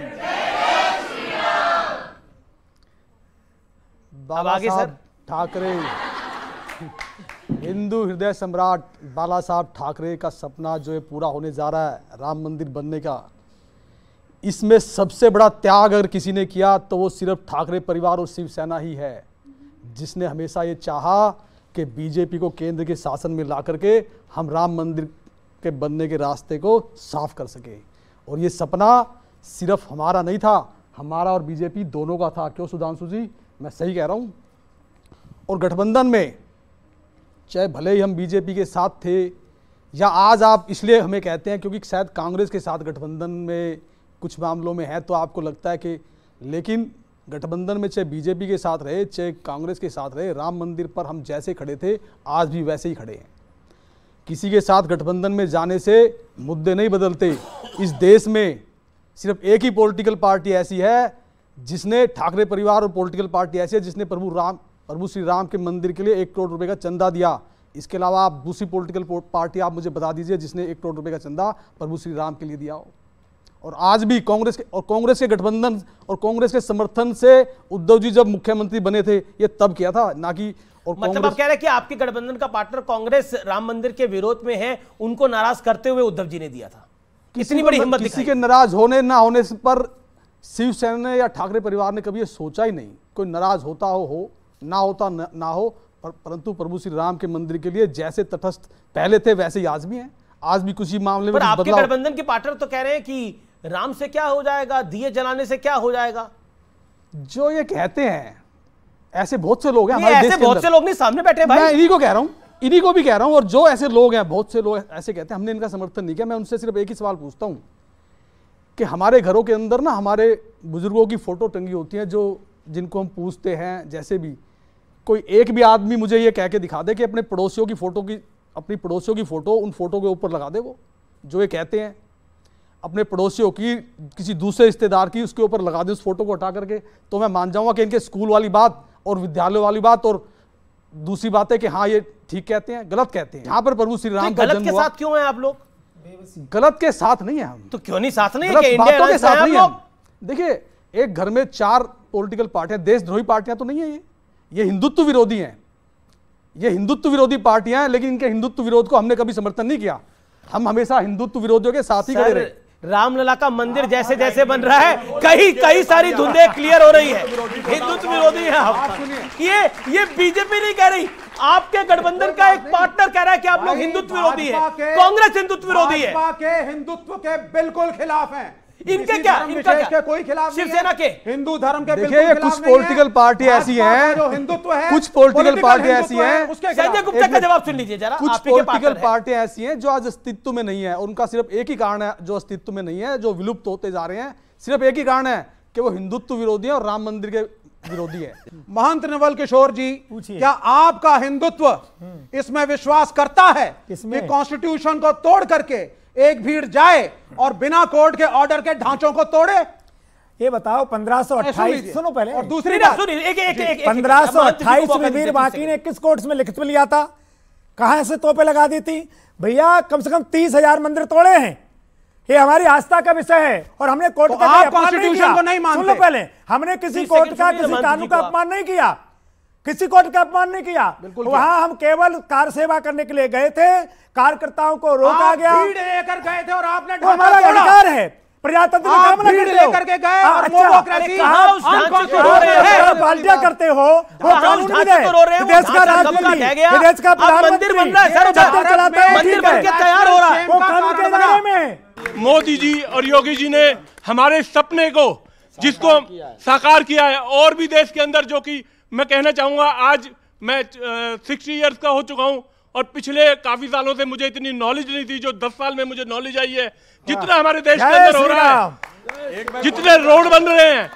बाबा के सर ठाकरे हिंदू हृदय सम्राट बाला साहब ठाकरे का सपना जो है पूरा होने जा रहा है राम मंदिर बनने का इसमें सबसे बड़ा त्याग अगर किसी ने किया तो वो सिर्फ ठाकरे परिवार और शिवसेना ही है जिसने हमेशा ये चाहा कि बीजेपी को केंद्र के शासन में ला करके हम राम मंदिर के बनने के रास्ते को साफ कर सके और ये सपना सिर्फ हमारा नहीं था हमारा और बीजेपी दोनों का था क्यों सुधांशु जी मैं सही कह रहा हूँ और गठबंधन में चाहे भले ही हम बीजेपी के साथ थे या आज आप इसलिए हमें कहते हैं क्योंकि शायद कांग्रेस के साथ गठबंधन में कुछ मामलों में है तो आपको लगता है कि लेकिन गठबंधन में चाहे बीजेपी के साथ रहे चाहे कांग्रेस के साथ रहे राम मंदिर पर हम जैसे खड़े थे आज भी वैसे ही खड़े हैं किसी के साथ गठबंधन में जाने से मुद्दे नहीं बदलते इस देश में सिर्फ एक ही पॉलिटिकल पार्टी ऐसी है जिसने ठाकरे परिवार और पॉलिटिकल पार्टी ऐसी है जिसने प्रभु राम प्रभु श्री राम के मंदिर के लिए एक करोड़ रुपए का चंदा दिया इसके अलावा आप दूसरी पॉलिटिकल पार्टी आप मुझे बता दीजिए जिसने एक करोड़ रुपए का चंदा प्रभु श्री राम के लिए दिया हो और आज भी कांग्रेस के और कांग्रेस के गठबंधन और कांग्रेस के समर्थन से उद्धव जी जब मुख्यमंत्री बने थे ये तब किया था ना कि और मतलब आप कह रहे हैं कि आपके गठबंधन का पार्टनर कांग्रेस राम मंदिर के विरोध में है उनको नाराज करते हुए उद्धव जी ने दिया था कितनी बड़ी हिम्मत किसी के नाराज होने ना होने पर शिवसेना ने या ठाकरे परिवार ने कभी ये सोचा ही नहीं कोई नाराज होता हो, हो ना होता ना, ना हो पर, परंतु प्रभु श्री राम के मंदिर के लिए जैसे तटस्थ पहले थे वैसे ही आज भी हैं आज भी कुछ ही मामले पर में आपके गठबंधन के पार्टनर तो कह रहे हैं कि राम से क्या हो जाएगा दिए जलाने से क्या हो जाएगा जो ये कहते हैं ऐसे बहुत से लोग हैं हमारे देश बहुत से लोग नहीं सामने बैठे भाई मैं इन्हीं को कह रहा हूं इन्हीं को भी कह रहा हूं और जो ऐसे लोग हैं बहुत से लोग ऐसे कहते हैं हमने इनका समर्थन नहीं किया मैं उनसे सिर्फ एक ही सवाल पूछता हूं कि हमारे घरों के अंदर ना हमारे बुजुर्गों की फोटो टंगी होती है जो जिनको हम पूछते हैं जैसे भी कोई एक भी आदमी मुझे ये कह के दिखा दे कि अपने पड़ोसियों की फ़ोटो की अपनी पड़ोसियों की फ़ोटो उन फोटो के ऊपर लगा दे वो जो ये कहते हैं अपने पड़ोसियों की किसी दूसरे रिश्तेदार की उसके ऊपर लगा दे उस फोटो को हटा करके तो मैं मान जाऊँगा कि इनके स्कूल वाली बात और विद्यालय वाली बात और दूसरी बात है कि हाँ ये ठीक कहते हैं गलत कहते हैं यहाँ पर प्रभु श्री राम का जन्म हुआ साथ क्यों है आप लोग गलत के साथ नहीं है हम तो क्यों नहीं साथ नहीं है इंडिया के साथ नहीं है देखिए एक घर में चार पॉलिटिकल पार्टियां देशद्रोही पार्टियां तो नहीं है ये ये हिंदुत्व विरोधी हैं ये हिंदुत्व विरोधी पार्टियां हैं लेकिन इनके हिंदुत्व विरोध को हमने कभी समर्थन नहीं किया हम हमेशा हिंदुत्व विरोधियों के साथ ही खड़े रहे रामलला का मंदिर जैसे जैसे बन रहा है कई कई सारी धुंधे क्लियर हो रही है हिंदुत्व विरोधी है ये ये बीजेपी नहीं कह रही आपके गठबंधन का एक पार्टनर कह रहा है कि आप लोग हिंदुत्व विरोधी है कांग्रेस हिंदुत्व विरोधी है हिंदुत्व के बिल्कुल खिलाफ है इनके क्या इनका क्या कोई खिलाफ शिवसेना के हिंदू धर्म के देखिए कुछ पॉलिटिकल पार्टी ऐसी है जो हिंदुत्व है कुछ पॉलिटिकल पार्टी ऐसी है संजय गुप्ता का जवाब सुन लीजिए जरा कुछ पॉलिटिकल पार्टी ऐसी है जो आज अस्तित्व में नहीं है उनका सिर्फ एक ही कारण है जो अस्तित्व में नहीं है जो विलुप्त होते जा रहे हैं सिर्फ एक ही कारण है कि वो हिंदुत्व विरोधी है और राम मंदिर के विरोधी है महंत नवल किशोर जी क्या आपका हिंदुत्व हम्म। इसमें विश्वास करता है कि कॉन्स्टिट्यूशन को तोड़ करके एक भीड़ जाए और बिना कोर्ट के ऑर्डर के ढांचों को तोड़े ये बताओ पंद्रह सुनो पहले और दूसरी बात सुनिए एक एक एक 1528 में वीर बाकी ने किस कोर्ट में लिखित में लिया था कहां से तोपे लगा दी थी भैया कम से कम तीस हजार मंदिर तोड़े हैं ये हमारी आस्था का विषय है और हमने कोर्ट तो का नहीं को नहीं मानते पहले हमने किसी कोर्ट का किसी कानून का अपमान नहीं किया किसी को अपमान नहीं किया वहां हम केवल कार सेवा करने के लिए गए थे कार्यकर्ताओं को रोका गया लेकर गए थे और आपने हमारा अधिकार है प्रजातंत्र गए हाँ, और अच्छा, करते हो वो कानून भी है का राजनीति का प्रधानमंत्री चलाते हैं है वो कानून के बारे में मोदी जी और योगी जी ने हमारे सपने को जिसको साकार किया है और भी देश के अंदर जो की मैं कहना चाहूँगा आज मैं सिक्सटी ईयर्स का हो चुका हूँ और पिछले काफी सालों से मुझे इतनी नॉलेज नहीं थी जो दस साल में मुझे नॉलेज आई है जितना हाँ। हमारे देश के अंदर हो रहा है जितने रोड बन रहे हैं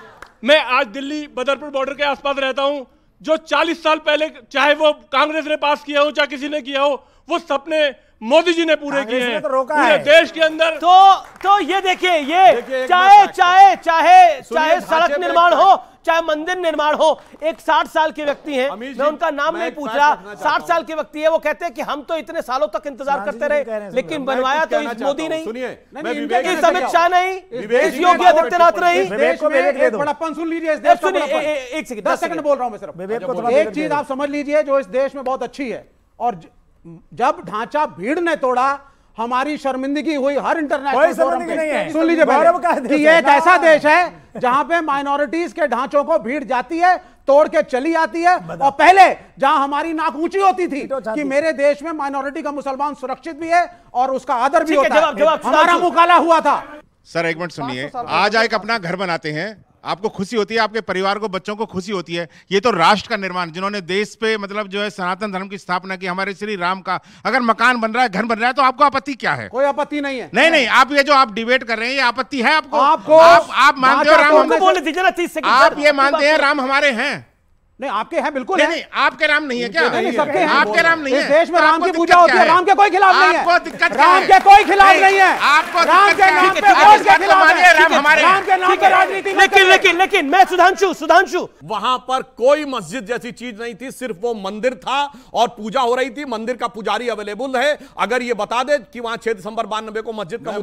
मैं आज दिल्ली बदरपुर बॉर्डर के आसपास रहता हूँ जो 40 साल पहले चाहे वो कांग्रेस ने पास किया हो चाहे किसी ने किया हो वो सपने मोदी जी ने पूरे किए तो पूरे देश के अंदर तो तो ये देखिए ये चाहे चाहे चाहे चाहे सड़क निर्माण हो चाहे मंदिर निर्माण हो एक साठ साल के व्यक्ति हैं मैं उनका नाम नहीं पूछ रहा साठ साल के व्यक्ति है वो कहते हैं कि हम तो इतने सालों तक इंतजार करते रहे लेकिन बनवाया तो इस मोदी नहीं इस अमित शाह नहीं इस योगी आदित्यनाथ नहीं बड़ापन सुन लीजिए एक सेकंड दस सेकंड बोल रहा हूँ एक चीज तो तो आप समझ लीजिए जो इस देश में बहुत अच्छी है और जब ढांचा भीड़ ने तोड़ा हमारी शर्मिंदगी हुई हर इंटरनेशनल एक ऐसा हाँ। देश है जहां पे माइनॉरिटीज के ढांचों को भीड़ जाती है तोड़ के चली आती है और पहले जहां हमारी नाक ऊंची होती थी कि मेरे देश में माइनॉरिटी का मुसलमान सुरक्षित भी है और उसका आदर भी होता है हमारा मुकाला हुआ था सर एक मिनट सुनिए आज एक अपना घर बनाते हैं आपको खुशी होती है आपके परिवार को बच्चों को खुशी होती है ये तो राष्ट्र का निर्माण जिन्होंने देश पे मतलब जो है सनातन धर्म की स्थापना की हमारे श्री राम का अगर मकान बन रहा है घर बन रहा है तो आपको आपत्ति क्या है कोई आपत्ति नहीं है नहीं नहीं आप ये जो आप डिबेट कर रहे हैं ये आपत्ति है आपको आप, मानते हो राम आप ये मानते हैं राम हमारे हैं नहीं आपके हैं बिल्कुल नहीं, है। नहीं आपके राम नहीं है क्या नहीं, नहीं सबके हैं आपके राम नहीं है देश में तो राम की पूजा होती है राम के कोई खिलाफ नहीं है आपको राम के कोई खिलाफ नहीं है आपको राम के नाम पे वोट के खिलाफ है राम के नाम पे राजनीति लेकिन लेकिन लेकिन मैं सुधांशु सुधांशु वहां पर कोई मस्जिद जैसी चीज नहीं थी सिर्फ वो मंदिर था और पूजा हो रही थी मंदिर का पुजारी अवेलेबल है अगर ये बता दे कि वहां छह दिसंबर बानबे को मस्जिद का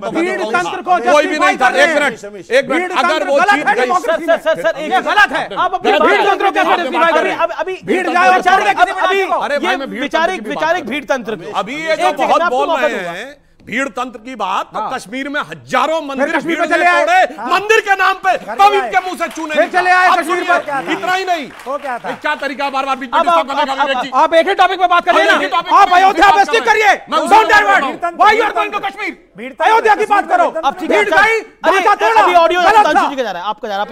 कोई भी नहीं था एक मिनट एक मिनट अगर वो चीज गलत है आप डिवाइड कर अभी भीड़ जाए और अभी ये विचारिक विचारिक भीड़ तंत्र अभी ये जो बहुत बोल रहे हैं भीड़ तंत्र की बात तो हाँ। कश्मीर में हजारों मंदिर भीड़ चले आए हाँ। मंदिर के नाम पे तब इनके मुंह से चूने चले आए कश्मीर पर इतना ही नहीं क्या तरीका बार बार आप एक ही टॉपिक पे बात करिए आप अयोध्या करिए कश्मीर अयोध्या की बात करो अब ऑडियो जा रहा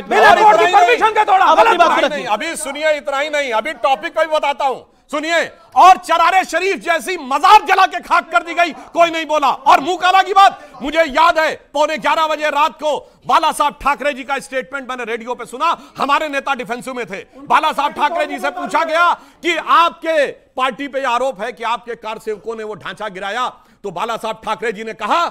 है अभी सुनिए इतना ही नहीं अभी टॉपिक का भी बताता हूँ सुनिए और चरारे शरीफ जैसी मजार जला के खाक कर दी गई कोई नहीं बोला और मुंह काला की बात मुझे याद है पौने ग्यारह बजे रात को बाला साहब ठाकरे जी का स्टेटमेंट मैंने रेडियो पे सुना हमारे नेता डिफेंसिव में थे बाला साहब ठाकरे जी से पूछा गया कि आपके पार्टी पे आरोप है कि आपके कार सेवकों ने वो ढांचा गिराया तो बाला साहब ठाकरे जी ने कहा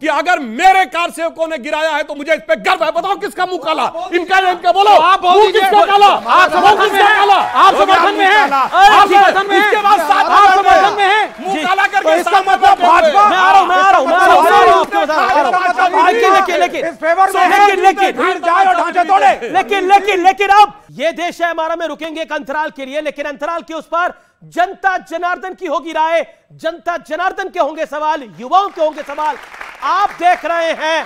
कि अगर मेरे कार सेवकों ने गिराया है तो मुझे इस पे गर्व है बताओ किसका मुंह काला इनका इनका बोलो आप मुंह किसका काला आप समर्थन में काला आप समर्थन में हैं आप समर्थन में इसके बाद साथ आप समर्थन में हैं मुंह काला करके तो इसका मतलब भाजपा मैं आ रहा हूं मैं आ रहा हूं मैं आ रहा हूं हाँ, लेकिन लेकिन लेकिन हाँ, हाँ, लेकिन लेकिन लेकिन अब ये देश है हमारा में रुकेंगे एक अंतराल के लिए लेकिन अंतराल के उस पर जनता जनार्दन की होगी राय जनता जनार्दन के होंगे सवाल युवाओं के होंगे सवाल आप देख रहे हैं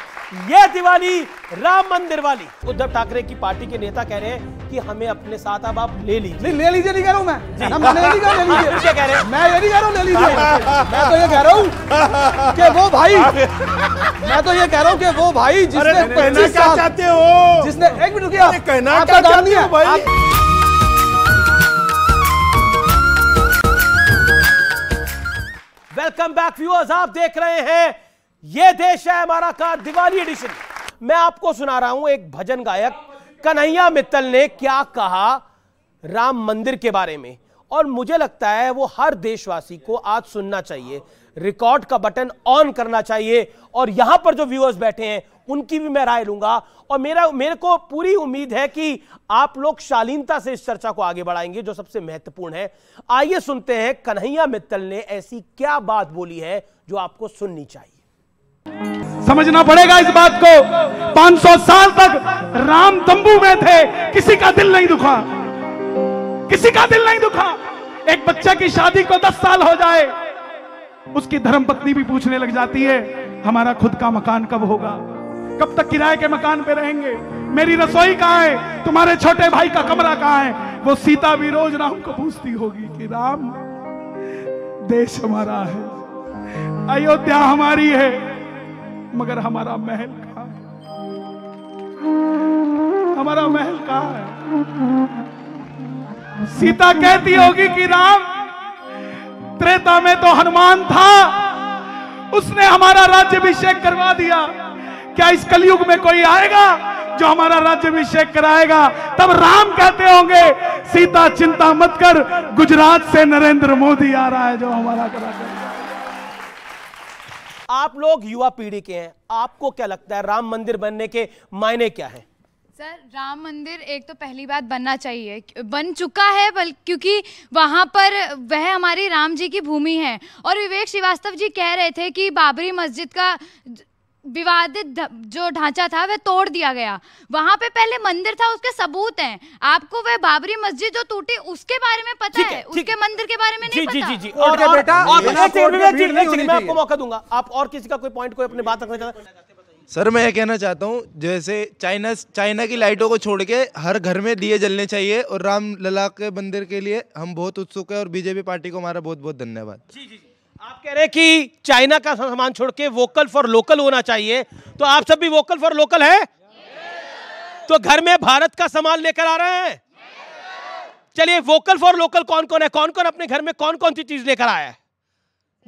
ये दिवाली राम मंदिर वाली उद्धव ठाकरे की पार्टी के नेता कह रहे हैं कि हमें अपने साथ अब आप ले लीजिए ले लीजिए नहीं कह रहा हूँ मैं मैं ले लीजिए ले लीजिए क्या कह रहे हैं मैं ये नहीं कह रहा हूँ ले लीजिए मैं तो ये कह रहा हूँ कि वो भाई मैं तो ये कह रहा हूँ कि वो भाई जिसने तो पच्चीस साल चाहते हो जिसने एक मिनट रुकिए कहना क्या तो चाहते हो भाई वेलकम बैक व्यूअर्स आप देख रहे हैं ये देश है हमारा का दिवाली एडिशन मैं आपको सुना रहा हूं एक भजन गायक कन्हैया मित्तल ने क्या कहा राम मंदिर के बारे में और मुझे लगता है वो हर देशवासी को आज सुनना चाहिए रिकॉर्ड का बटन ऑन करना चाहिए और यहां पर जो व्यूअर्स बैठे हैं उनकी भी मैं राय लूंगा और मेरा मेरे को पूरी उम्मीद है कि आप लोग शालीनता से इस चर्चा को आगे बढ़ाएंगे जो सबसे महत्वपूर्ण है आइए सुनते हैं कन्हैया मित्तल ने ऐसी क्या बात बोली है जो आपको सुननी चाहिए समझना पड़ेगा इस बात को 500 साल तक राम तंबू में थे किसी का दिल नहीं दुखा किसी का दिल नहीं दुखा एक बच्चे की शादी को 10 साल हो जाए उसकी धर्म पत्नी भी पूछने लग जाती है हमारा खुद का मकान कब होगा कब तक किराए के मकान पे रहेंगे मेरी रसोई कहाँ है तुम्हारे छोटे भाई का कमरा कहाँ है वो सीता भी रोज राम को पूछती होगी कि राम देश हमारा है अयोध्या हमारी है मगर हमारा महल कहा है हमारा महल कहा है सीता कहती होगी कि राम त्रेता में तो हनुमान था उसने हमारा राज्य अभिषेक करवा दिया क्या इस कलयुग में कोई आएगा जो हमारा राज्य अभिषेक कराएगा तब राम कहते होंगे सीता चिंता मत कर गुजरात से नरेंद्र मोदी आ रहा है जो हमारा कराएगा आप लोग युवा पीढ़ी के हैं आपको क्या लगता है राम मंदिर बनने के मायने क्या है सर राम मंदिर एक तो पहली बात बनना चाहिए बन चुका है बल्कि क्योंकि वहाँ पर वह हमारी राम जी की भूमि है और विवेक श्रीवास्तव जी कह रहे थे कि बाबरी मस्जिद का विवादित जो ढांचा था वह तोड़ दिया गया वहां पे पहले मंदिर था उसके सबूत हैं आपको वह बाबरी मस्जिद जो टूटी उसके बारे में पता है, है उसके मंदिर के बारे में नहीं जी, पता जी, जी, और, और, बेटा मैं आपको मौका दूंगा आप और किसी का कोई पॉइंट कोई अपने बात रखना चाहते सर मैं ये कहना चाहता हूँ जैसे चाइना चाइना की लाइटों को छोड़ के हर घर में दिए जलने चाहिए और राम लला के मंदिर के लिए हम बहुत उत्सुक है और बीजेपी पार्टी को हमारा बहुत बहुत धन्यवाद जी जी आप कह रहे हैं कि चाइना का सामान छोड़ के वोकल फॉर लोकल होना चाहिए तो आप सब भी वोकल फॉर लोकल है तो घर में भारत का सामान लेकर आ रहे हैं चलिए वोकल फॉर लोकल कौन कौन है कौन कौन अपने घर में कौन कौन सी चीज लेकर आया है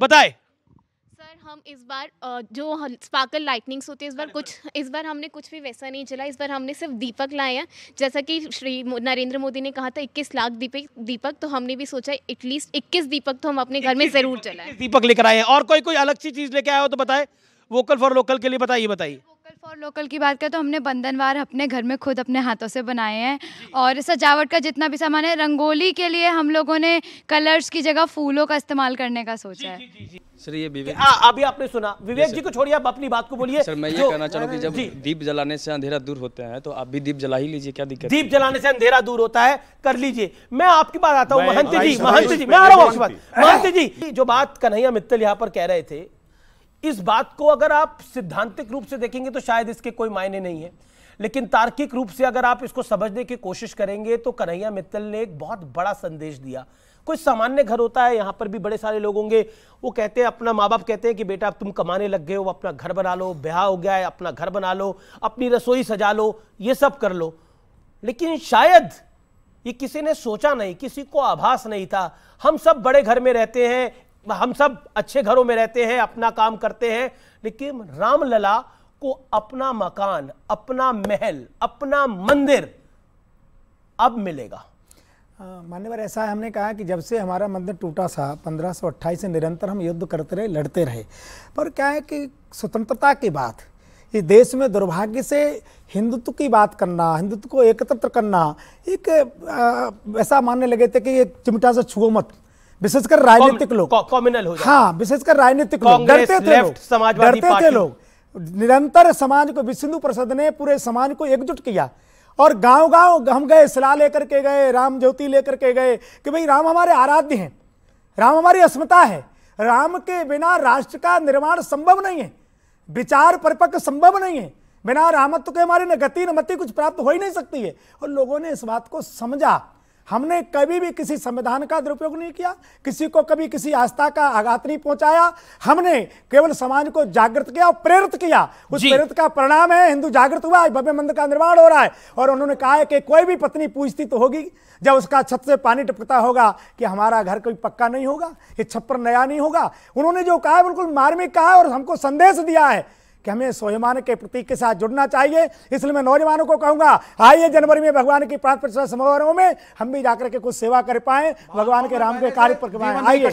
बताए हम इस बार जो स्पार्कल लाइटनिंग्स होती है इस बार कुछ इस बार हमने कुछ भी वैसा नहीं चला इस बार हमने सिर्फ दीपक लाए हैं जैसा कि श्री नरेंद्र मोदी ने कहा था 21 लाख दीपक दीपक तो हमने भी सोचा एटलीस्ट 21 दीपक तो हम अपने घर में ज़रूर चलाए दीपक लेकर आए हैं और कोई कोई अलग सी चीज़ लेके आए हो तो बताए वोकल फॉर लोकल के लिए बताइए बताइए और लोकल की बात करें तो हमने बंधनवार अपने घर में खुद अपने हाथों से बनाए हैं और सजावट का जितना भी सामान है रंगोली के लिए हम लोगों ने कलर्स की जगह फूलों का इस्तेमाल करने का सोचा है सर ये विवेक अभी आपने सुना विवेक जी को छोड़िए आप अपनी बात को बोलिए सर मैं ये कहना चाहूँ की जब दीप जलाने से अंधेरा दूर होते हैं तो आप भी दीप जला ही लीजिए क्या दिक्कत दीप जलाने से अंधेरा दूर होता है कर लीजिए मैं आपकी बात आता हूँ महंत जी महंत जी मैं आ रहा हूँ आपकी बात महंत जी जो बात कन्हैया मित्तल यहाँ पर कह रहे थे इस बात को अगर आप सिद्धांतिक रूप से देखेंगे तो शायद इसके कोई मायने नहीं है लेकिन तार्किक रूप से अगर आप इसको समझने की कोशिश करेंगे तो कन्हैया मित्तल ने एक बहुत बड़ा संदेश दिया कोई सामान्य घर होता है यहाँ पर भी बड़े सारे लोग होंगे वो कहते हैं अपना माँ बाप कहते हैं कि बेटा अब तुम कमाने लग गए हो अपना घर बना लो ब्याह हो गया है अपना घर बना लो अपनी रसोई सजा लो ये सब कर लो लेकिन शायद ये किसी ने सोचा नहीं किसी को आभास नहीं था हम सब बड़े घर में रहते हैं हम सब अच्छे घरों में रहते हैं अपना काम करते हैं लेकिन रामलला को अपना मकान अपना महल अपना मंदिर अब मिलेगा मान्यवर ऐसा है हमने कहा कि जब से हमारा मंदिर टूटा था पंद्रह सौ अट्ठाईस से निरंतर हम युद्ध करते रहे लड़ते रहे पर क्या है कि स्वतंत्रता के बाद इस देश में दुर्भाग्य से हिंदुत्व की बात करना हिंदुत्व को एकत्र करना एक ऐसा मानने लगे थे कि ये चिमटा से छुओ मत विशेषकर हाँ, राजनीतिक लोग कॉम्युनल हो हाँ विशेषकर राजनीतिक लोग डरते थे लोग डरते थे लोग निरंतर समाज को विश्व प्रसाद ने पूरे समाज को एकजुट किया और गांव गांव हम गए सलाह लेकर के गए राम ज्योति लेकर के गए कि भाई राम हमारे आराध्य हैं राम हमारी अस्मिता है राम के बिना राष्ट्र का निर्माण संभव नहीं है विचार परिपक्व संभव नहीं है बिना रामत्व के हमारे न गति न मति कुछ प्राप्त हो ही नहीं सकती है और लोगों ने इस बात को समझा हमने कभी भी किसी संविधान का दुरुपयोग नहीं किया किसी को कभी किसी आस्था का आघात नहीं पहुंचाया हमने केवल समाज को जागृत किया और प्रेरित किया उस प्रेरित का परिणाम है हिंदू जागृत हुआ है भव्य मंदिर का निर्माण हो रहा है और उन्होंने कहा है कि कोई भी पत्नी पूछती तो होगी जब उसका छत से पानी टपकता होगा कि हमारा घर कोई पक्का नहीं होगा ये छप्पर नया नहीं होगा उन्होंने जो कहा बिल्कुल मार्मिक कहा है और हमको संदेश दिया है कि हमें स्वाभिमान के प्रतीक के साथ जुड़ना चाहिए इसलिए मैं नौजवानों को कहूंगा आइए जनवरी में भगवान की प्राण प्रतिष्ठा समारोह में हम भी जाकर के कुछ सेवा कर पाए भगवान के राम के कार्य पर आइए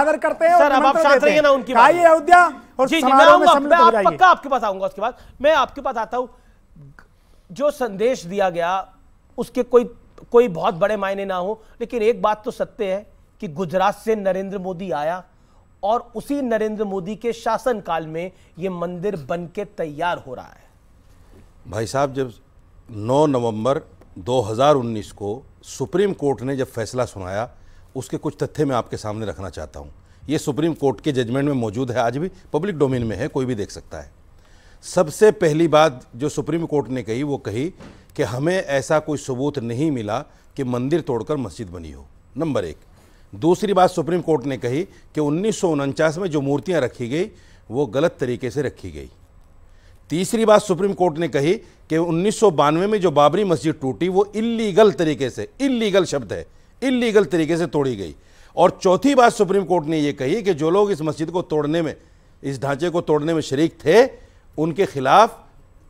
आदर करते हैं आइए अयोध्या और आपके पास आऊंगा उसके बाद मैं आपके पास आता हूँ जो संदेश दिया गया उसके कोई कोई बहुत बड़े मायने ना हो लेकिन एक बात तो सत्य है कि गुजरात से नरेंद्र मोदी आया और उसी नरेंद्र मोदी के शासनकाल में ये मंदिर बन के तैयार हो रहा है भाई साहब जब 9 नवंबर 2019 को सुप्रीम कोर्ट ने जब फैसला सुनाया उसके कुछ तथ्य मैं आपके सामने रखना चाहता हूँ ये सुप्रीम कोर्ट के जजमेंट में मौजूद है आज भी पब्लिक डोमेन में है कोई भी देख सकता है सबसे पहली बात जो सुप्रीम कोर्ट ने कही वो कही कि हमें ऐसा कोई सबूत नहीं मिला कि मंदिर तोड़कर मस्जिद बनी हो नंबर एक दूसरी बात सुप्रीम कोर्ट ने कही कि उन्नीस में जो मूर्तियां रखी गई वो गलत तरीके से रखी गई तीसरी बात सुप्रीम कोर्ट ने कही कि उन्नीस में जो बाबरी मस्जिद टूटी वो इलीगल तरीके से इलीगल शब्द है इलीगल तरीके से तोड़ी गई और चौथी बात सुप्रीम कोर्ट ने ये कही कि जो लोग इस मस्जिद को तोड़ने में इस ढांचे को तोड़ने में शरीक थे उनके खिलाफ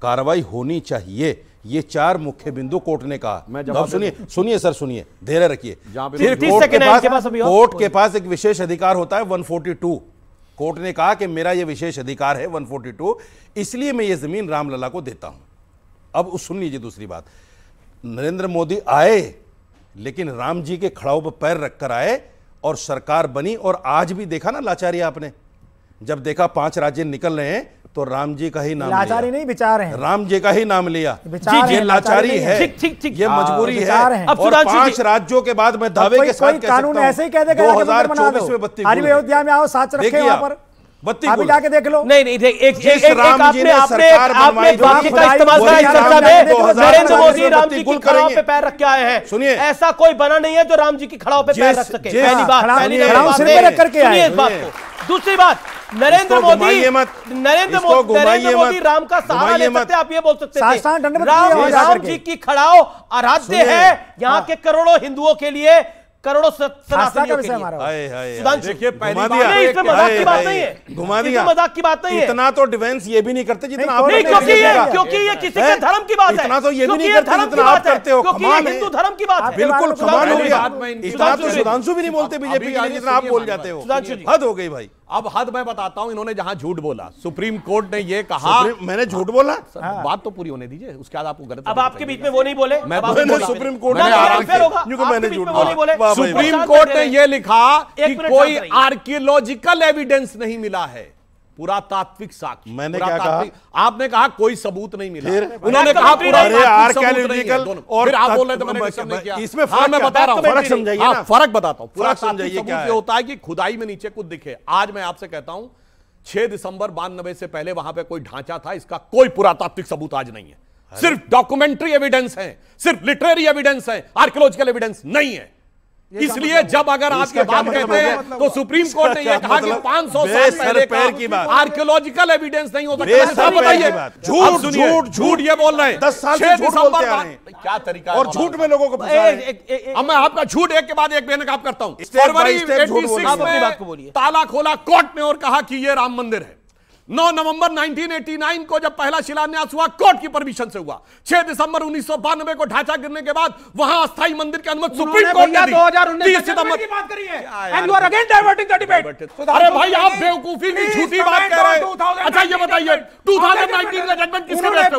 कार्रवाई होनी चाहिए ये चार मुख्य बिंदु कोर्ट ने कहा सुनिए सुनिए सर सुनिए धैर्य रखिए कोर्ट के पास एक विशेष अधिकार होता है टू कोर्ट ने कहा कि मेरा यह विशेष अधिकार है 142 इसलिए मैं ये जमीन रामलला को देता हूं अब सुन लीजिए दूसरी बात नरेंद्र मोदी आए लेकिन राम जी के खड़ाव पर पैर रखकर आए और सरकार बनी और आज भी देखा ना लाचारी आपने जब देखा पांच राज्य निकल रहे हैं तो राम जी का ही नाम लाचारी नहीं विचार है राम जी का ही नाम लिया जी ये लाचारी है ठीक ठीक ठीक ये मजबूरी हाँ, है अब और पांच राज्यों के बाद मैं दावे के साथ कानून ऐसे ही कह देगा दो हजार चौबीस में बत्ती अयोध्या में आओ साथ रखे वहां पर अभी जाके देख लो नहीं नहीं एक एक आपने आपने आपने का इस्तेमाल करा इस चर्चा में नरेंद्र मोदी राम जी की पे पैर रख के आए हैं सुनिए ऐसा कोई बना नहीं है जो राम जी की खड़ाओं पे पैर रख सके पहली बात हाँ, पहली बात करके दूसरी बात नरेंद्र मोदी नरेंद्र मोदी मोदी राम का सहारा ले सकते आप ये बोल सकते थे राम राम जी की खड़ाओ आराध्य है यहाँ हाँ। के करोड़ों हिंदुओं के लिए करोड़ों देखिए घुमा दिया मजाक की बात नहीं है इतना तो डिफेंस ये भी नहीं करते जितना आप क्योंकि ये क्योंकि ये किसी के धर्म की बात है इतना तो ये भी नहीं करते जितना आप करते हो हिंदू धर्म की बात है बिल्कुल हो गया इतना तो सुधांशु भी नहीं बोलते बीजेपी जितना आप बोल जाते हो हद हो गई भाई अब हद मैं बताता हूं इन्होंने जहां झूठ बोला सुप्रीम कोर्ट ने ये कहा मैंने झूठ बोला हाँ, सर, हाँ। बात तो पूरी होने दीजिए उसके बाद आपको गलत अब आपके बीच में वो नहीं बोले मैं मैंने सुप्रीम कोर्ट ने मैंने झूठ बोला सुप्रीम कोर्ट ने ये लिखा कि कोई आर्कियोलॉजिकल एविडेंस नहीं मिला है पुरातात्विक साक्ष्य मैंने क्या कहा आपने कहा कोई सबूत नहीं मिला उन्होंने कहा इसमें हाँ, मैं बता रहा हूँ फर्क हाँ, बताता हूँ समझाइए क्या ये होता है कि खुदाई में नीचे कुछ दिखे आज मैं आपसे कहता हूँ छह दिसंबर बानबे से पहले वहां पर कोई ढांचा था इसका कोई पुरातात्विक सबूत आज नहीं है सिर्फ डॉक्यूमेंट्री एविडेंस है सिर्फ लिटरेरी एविडेंस है आर्कियोलॉजिकल एविडेंस नहीं है इसलिए मतलब जब अगर आप ये बात मतलब कहते हैं मतलब तो सुप्रीम कोर्ट ने ये कहा कि 500 साल पहले का आर्कियोलॉजिकल एविडेंस नहीं होता सकता बताइए झूठ झूठ झूठ ये बोल रहे हैं दस साल छह हैं क्या तरीका और झूठ में लोगों को अब मैं आपका झूठ एक के बाद एक बेनकाब करता हूँ फरवरी ताला खोला कोर्ट ने और कहा कि ये राम मंदिर है 9 नवंबर 1989 को जब पहला शिलान्यास हुआ कोर्ट की परमिशन से हुआ 6 दिसंबर उन्नीस को ढांचा गिरने के बाद वहां अस्थायी मंदिर के अनुमति सुप्रीम कोर्ट ने दी 30 सितंबर तो अरे भाई आप बेवकूफी की झूठी बात तो कर रहे अच्छा ये बताइए टू थाउजेंड नाइनटीन किसके का जजमेंट किसके बेस पे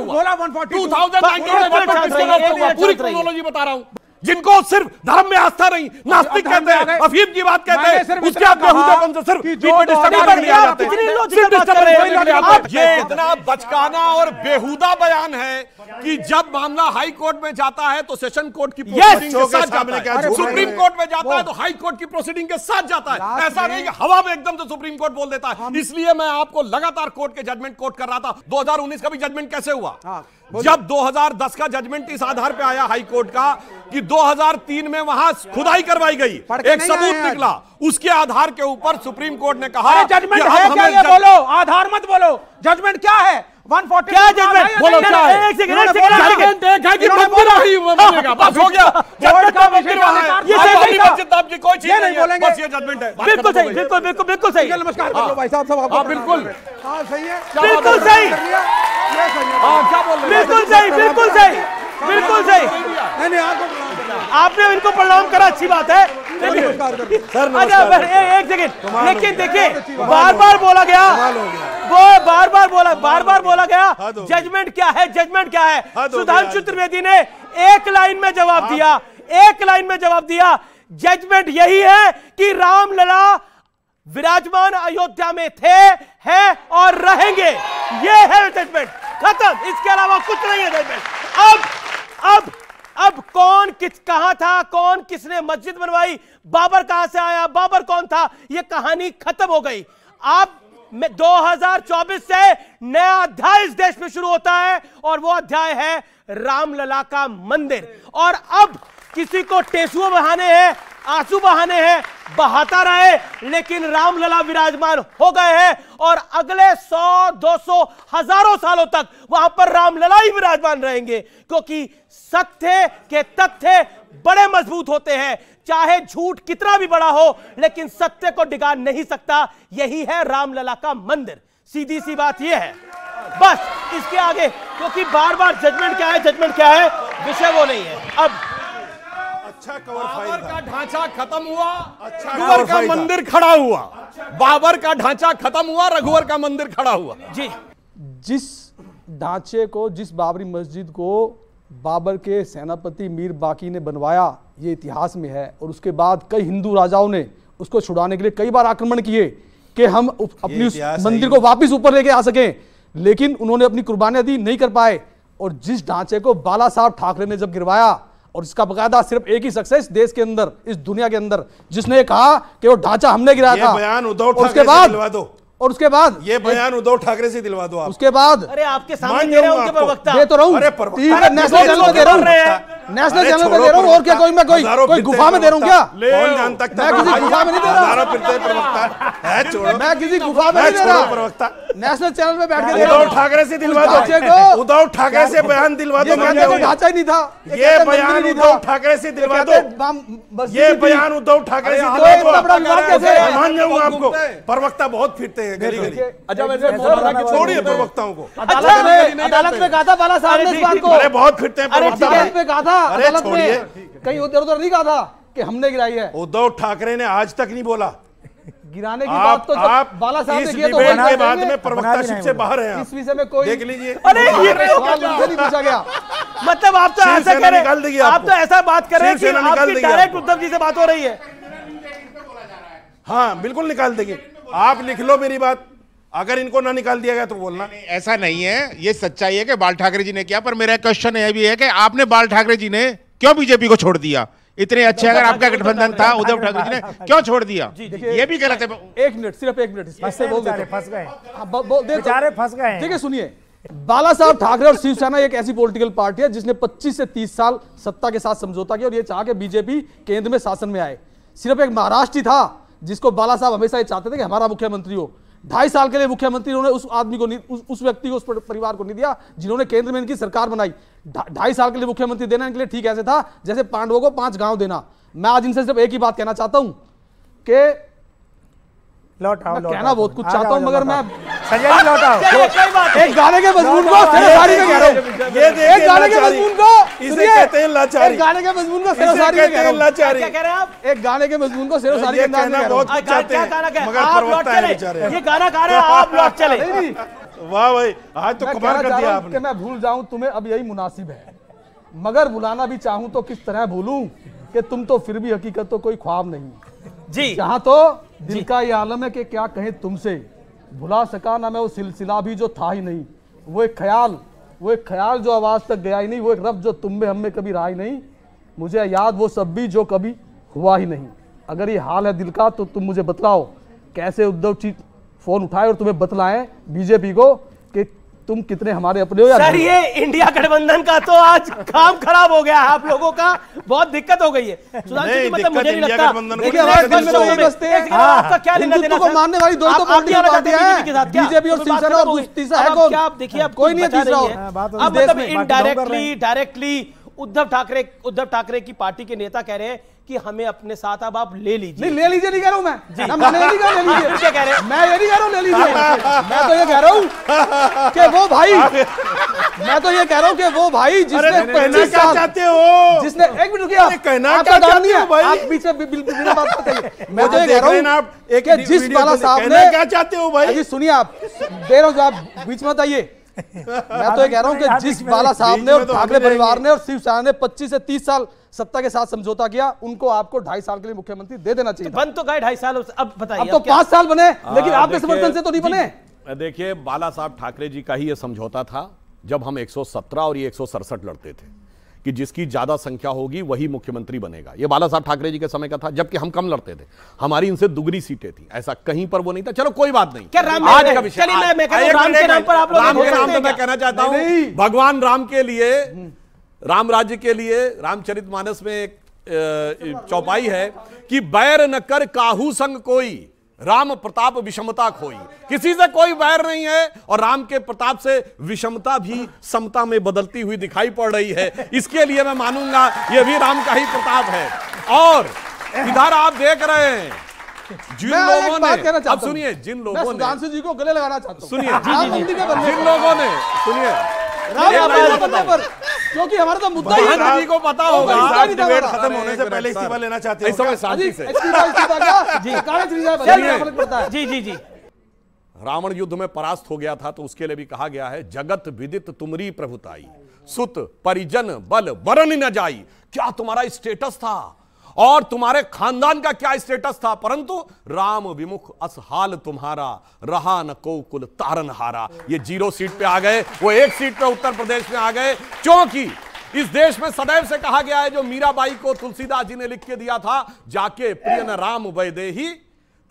हुआ पूरी टेक्नोलॉजी बता रहा हूँ जिनको सिर्फ धर्म में आस्था नहीं नास्तिक कहते हैं अफीम की बात कहते हैं उसके तो आप यहूदपन से सिर्फ कितनी आप बचकाना और बेहुदा बयान है कि जब मामला हाई कोर्ट में जाता है तो सेशन कोर्ट की प्रोसीडिंग तो के साथ जाता है सुप्रीम कोर्ट में जाता है तो हाई कोर्ट की प्रोसीडिंग के साथ जाता है ऐसा नहीं कि हवा में एकदम से सुप्रीम कोर्ट बोल देता है इसलिए मैं आपको लगातार कोर्ट के जजमेंट कोर्ट कर रहा था दो का भी जजमेंट कैसे हुआ हाँ, जब 2010 का जजमेंट इस आधार पे आया हाई कोर्ट का कि 2003 में वहां खुदाई करवाई गई एक सबूत निकला उसके आधार के ऊपर सुप्रीम कोर्ट ने कहा जजमेंट है क्या ये बोलो आधार मत बोलो जजमेंट क्या है 140 क्या जजमेंट बोलो क्या है एक सेकंड एक सेकंड जजमेंट है क्या कि मंदिर ही हाँ, बस हो गया का मंदिर वहां है ये सही कोई चीज नहीं बोलेंगे बस ये जजमेंट है बिल्कुल सही बिल्कुल बिल्कुल बिल्कुल सही नमस्कार हाँ। भाई साहब सब आपको हाँ, बिल्कुल हां सही है बिल्कुल सही हां क्या बोल रहे बिल्कुल सही बिल्कुल सही बिल्कुल सही नहीं नहीं आपको आपने इनको प्रणाम करा अच्छी बात है सर अच्छा, एक सेकंड लेकिन देखिए बार बार बोला गया वो बार बार बोला बार बार बोला गया जजमेंट क्या है जजमेंट क्या है सुधांशु त्रिवेदी ने एक लाइन में जवाब दिया एक लाइन में जवाब दिया जजमेंट यही है कि रामलला विराजमान अयोध्या में थे हैं और रहेंगे ये है जजमेंट खत्म इसके अलावा कुछ नहीं है जजमेंट अब अब अब कौन किस कहा था कौन किसने मस्जिद बनवाई बाबर कहां से आया बाबर कौन था यह कहानी खत्म हो गई आप में 2024 से नया अध्याय इस देश में शुरू होता है और वो अध्याय है रामलला का मंदिर और अब किसी को टेसुओ बहाने हैं आंसू बहाने हैं बहाता रहे लेकिन रामलला विराजमान हो गए हैं और अगले सौ दो सौ हजारों सालों तक वहां पर रामलला ही विराजमान रहेंगे क्योंकि सत्य के तथ्य बड़े मजबूत होते हैं चाहे झूठ कितना भी बड़ा हो लेकिन सत्य को डिगा नहीं सकता यही है रामलला का मंदिर सीधी सी बात यह है बस इसके आगे क्योंकि बार बार जजमेंट क्या है जजमेंट क्या है विषय वो नहीं है अब अच्छा कवर बाबर का ढांचा खत्म हुआ अच्छा रघुवर का मंदिर खड़ा हुआ अच्छा। बाबर का ढांचा खत्म हुआ रघुवर का मंदिर खड़ा हुआ जी जिस ढांचे को जिस बाबरी मस्जिद को बाबर के सेनापति मीर बाकी ने बनवाया ये इतिहास में है और उसके बाद कई हिंदू राजाओं ने उसको छुड़ाने के लिए कई बार आक्रमण किए कि हम अपनी उस मंदिर को वापस ऊपर लेके आ सकें लेकिन उन्होंने अपनी कुर्बानियां दी नहीं कर पाए और जिस ढांचे को बाला साहब ठाकरे ने जब गिरवाया और इसका बकायदा सिर्फ एक ही सक्सेस देश के अंदर इस दुनिया के अंदर जिसने कहा कि वो ढांचा हमने गिराया था बयान उद्धव उसके बाद और उसके बाद ये बयान उद्धव ठाकरे से दिलवा दो आप उसके बाद अरे आपके सामने दे रहा उनके प्रवक्ता दे तो रहा हूं अरे नेशनल चैनल पे दे रहा हूं नेशनल चैनल पे दे रहा हूं और क्या कोई मैं कोई कोई गुफा में दे रहा हूं क्या कौन जानता मैं किसी गुफा में नहीं दे रहा हजारों फिरते प्रवक्ता है छोड़ो मैं किसी गुफा में नहीं दे रहा प्रवक्ता नेशनल चैनल पे बैठ के दे रहा हूं उद्धव ठाकरे से दिलवा दो उद्धव ठाकरे से बयान दिलवा दो मैंने कोई ढांचा ही नहीं था ये बयान उद्धव ठाकरे से दिलवा दो ये बयान उद्धव ठाकरे से दिलवा दो मैं मान जाऊंगा आपको प्रवक्ता बहुत फिरते हैं अच्छा, तो अच्छा, कहीं उधर उधर नहीं कहा था कि हमने गिराई है उद्धव ठाकरे ने आज तक नहीं बोला गिराने की आप, बात तो आप बाला साहब ने किया तो के बाद में प्रवक्ताशिप से बाहर हैं इस विषय में कोई देख लीजिए अरे ये नहीं पूछा गया मतलब आप तो ऐसा कह रहे हैं आप तो ऐसा बात कर रहे हैं कि आपकी डायरेक्ट उद्धव जी से बात हो रही है हाँ बिल्कुल निकाल देंगे आप लिख लो मेरी बात अगर इनको ना निकाल दिया गया तो बोलना नहीं, ऐसा नहीं है ये सच्चाई है कि बाल ठाकरे जी ने किया पर मेरा क्वेश्चन यह भी है कि आपने बाल ठाकरे जी ने क्यों बीजेपी को छोड़ दिया इतने अच्छे अगर आपका गठबंधन था उद्धव ठाकरे जी ने क्यों छोड़ दिया ये भी गलत है एक मिनट सिर्फ एक मिनट फंस गए हाँ, फंस गए सुनिए बाला साहब ठाकरे और शिवसेना एक ऐसी पॉलिटिकल पार्टी है जिसने 25 से 30 साल सत्ता के साथ समझौता किया और ये चाह के बीजेपी केंद्र में शासन में आए सिर्फ एक महाराष्ट्र ही था जिसको बाला साहब हमेशा ये चाहते थे कि हमारा मुख्यमंत्री हो ढाई साल के लिए मुख्यमंत्री उन्होंने उस आदमी को नहीं उस, उस व्यक्ति को उस परिवार को नहीं दिया जिन्होंने केंद्र में इनकी सरकार बनाई ढाई साल के लिए मुख्यमंत्री देना इनके लिए ठीक ऐसे था जैसे पांडवों को पांच गांव देना मैं आज इनसे सिर्फ एक ही बात कहना चाहता हूं कि लौट आओ लौट कहना बहुत कुछ चाहता हूँ मगर मैं संजय जी लौट आओ एक गाने के मजमून को सरसारी में कह रहा हूँ ये देख एक गाने के मजमून को इसे कहते हैं लाचारी एक गाने के मजमून को सरसारी में कह रहा हूँ लाचारी क्या कह रहे हैं आप एक गाने के मजमून को सरसारी तो बहुत कुछ चाहते हैं मगर ये गाना रहे हैं आप लौट चले वाह भाई आज तो कमाल कर दिया आपने मैं भूल जाऊं तुम्हें अब यही मुनासिब है मगर बुलाना भी चाहूं तो किस तरह भूलूं कि तुम तो फिर भी हकीकत तो कोई ख्वाब नहीं जी यहाँ तो दिल का ये आलम है कि क्या कहें तुमसे भुला सका ना मैं वो सिलसिला भी जो था ही नहीं वो एक ख्याल वो एक ख्याल जो आवाज़ तक गया ही नहीं वो एक रब जो तुम में हम में कभी रहा ही नहीं मुझे याद वो सब भी जो कभी हुआ ही नहीं अगर ये हाल है दिल का तो तुम मुझे बतलाओ कैसे उद्धव जी फ़ोन उठाए और तुम्हें बतलाएं बीजेपी को तुम कितने हमारे अपने हो यार सर ये इंडिया गठबंधन का तो आज काम खराब हो गया है आप लोगों का बहुत दिक्कत हो गई है जी मतलब मुझे नहीं लगता देखिए में बसते तो हैं हाँ। क्या लेना देना तो आप देखिए आप हाँ, कोई नहीं तीसरा हाँ, अब तो मतलब इनडायरेक्टली डायरेक्टली उद्धव ठाकरे उद्धव ठाकरे की पार्टी के नेता कह रहे हैं कि हमें अपने साथ अब आप ले लीजिए नहीं ले लीजिए नहीं कह रहा हूँ मैं जी मैंने नहीं कहा ले लीजिए क्या कह रहे मैं ये नहीं कह रहा हूँ ले लीजिए मैं तो ये कह रहा हूँ कि वो भाई मैं तो ये कह रहा हूँ कि वो भाई जिसने कहना क्या चाहते हो जिसने एक मिनट रुकिए तो कहना क्या चाहते हो भाई आप पीछे बिना बात बताइए मैं तो ये कह रहा हूँ एक जिस वाला साहब ने क्या चाहते हो भाई जी सुनिए आप दे रहा हूँ आप बीच में बताइए मैं तो ये कह रहा हूँ कि जिस बाला साहब ने और ठाकरे तो परिवार ने और शिवसेना ने 25 से 30 साल सत्ता के साथ समझौता किया उनको आपको ढाई साल के लिए मुख्यमंत्री दे देना चाहिए तो बन तो गए ढाई साल अब बताइए अब तो पांच साल बने हाँ, लेकिन आपके समर्थन से तो नहीं बने देखिए बाला साहब ठाकरे जी का ही यह समझौता था जब हम 117 और ये एक लड़ते थे कि जिसकी ज्यादा संख्या होगी वही मुख्यमंत्री बनेगा ये बाला साहब ठाकरे जी के समय का था जबकि हम कम लड़ते थे हमारी इनसे दुगनी सीटें थी ऐसा कहीं पर वो नहीं था चलो कोई बात नहीं क्या राम आज का विषय मैं कहना चाहता हूँ भगवान राम के लिए राम राज्य के लिए रामचरित मानस में एक चौपाई है कि बैर न कर काहू संग कोई राम प्रताप विषमता खोई किसी से कोई बैर नहीं है और राम के प्रताप से विषमता भी समता में बदलती हुई दिखाई पड़ रही है इसके लिए मैं मानूंगा यह भी राम का ही प्रताप है और इधर आप देख रहे हैं जिन लोगों ने अब सुनिए जिन लोगों ने जी को गले लगाना चाहता सुनिए जिन लोगों ने सुनिए क्योंकि हमारा तो मुद्दा ही है को पता तो होगा डिबेट खत्म होने से पहले इस्तीफा लेना चाहते हैं समय शादी से जी जी जी रावण युद्ध में परास्त हो गया था तो उसके लिए भी कहा गया है जगत विदित तुमरी प्रभुताई सुत परिजन बल वरण न जाई क्या तुम्हारा स्टेटस था और तुम्हारे खानदान का क्या स्टेटस था परंतु राम विमुख असहाल तुम्हारा रहा न को कुल तारन हारा ये जीरो सीट पे आ गए वो एक सीट पे उत्तर प्रदेश में आ गए क्योंकि इस देश में सदैव से कहा गया है जो मीराबाई को तुलसीदास जी ने लिख के दिया था जाके प्रियन राम वैदेही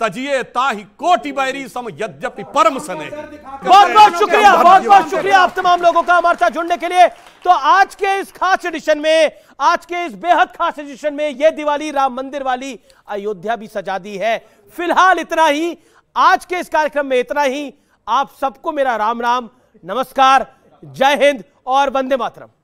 तजिए ताहि कोटि बैरी सम यद्यपि परम सने बहुत बहुत शुक्रिया बहुत बहुत शुक्रिया आप तमाम लोगों का हमारे साथ जुड़ने के लिए तो आज के इस खास एडिशन में आज के इस बेहद खास एडिशन में यह दिवाली राम मंदिर वाली अयोध्या भी सजा दी है फिलहाल इतना ही आज के इस कार्यक्रम में इतना ही आप सबको मेरा राम राम नमस्कार जय हिंद और वंदे मातरम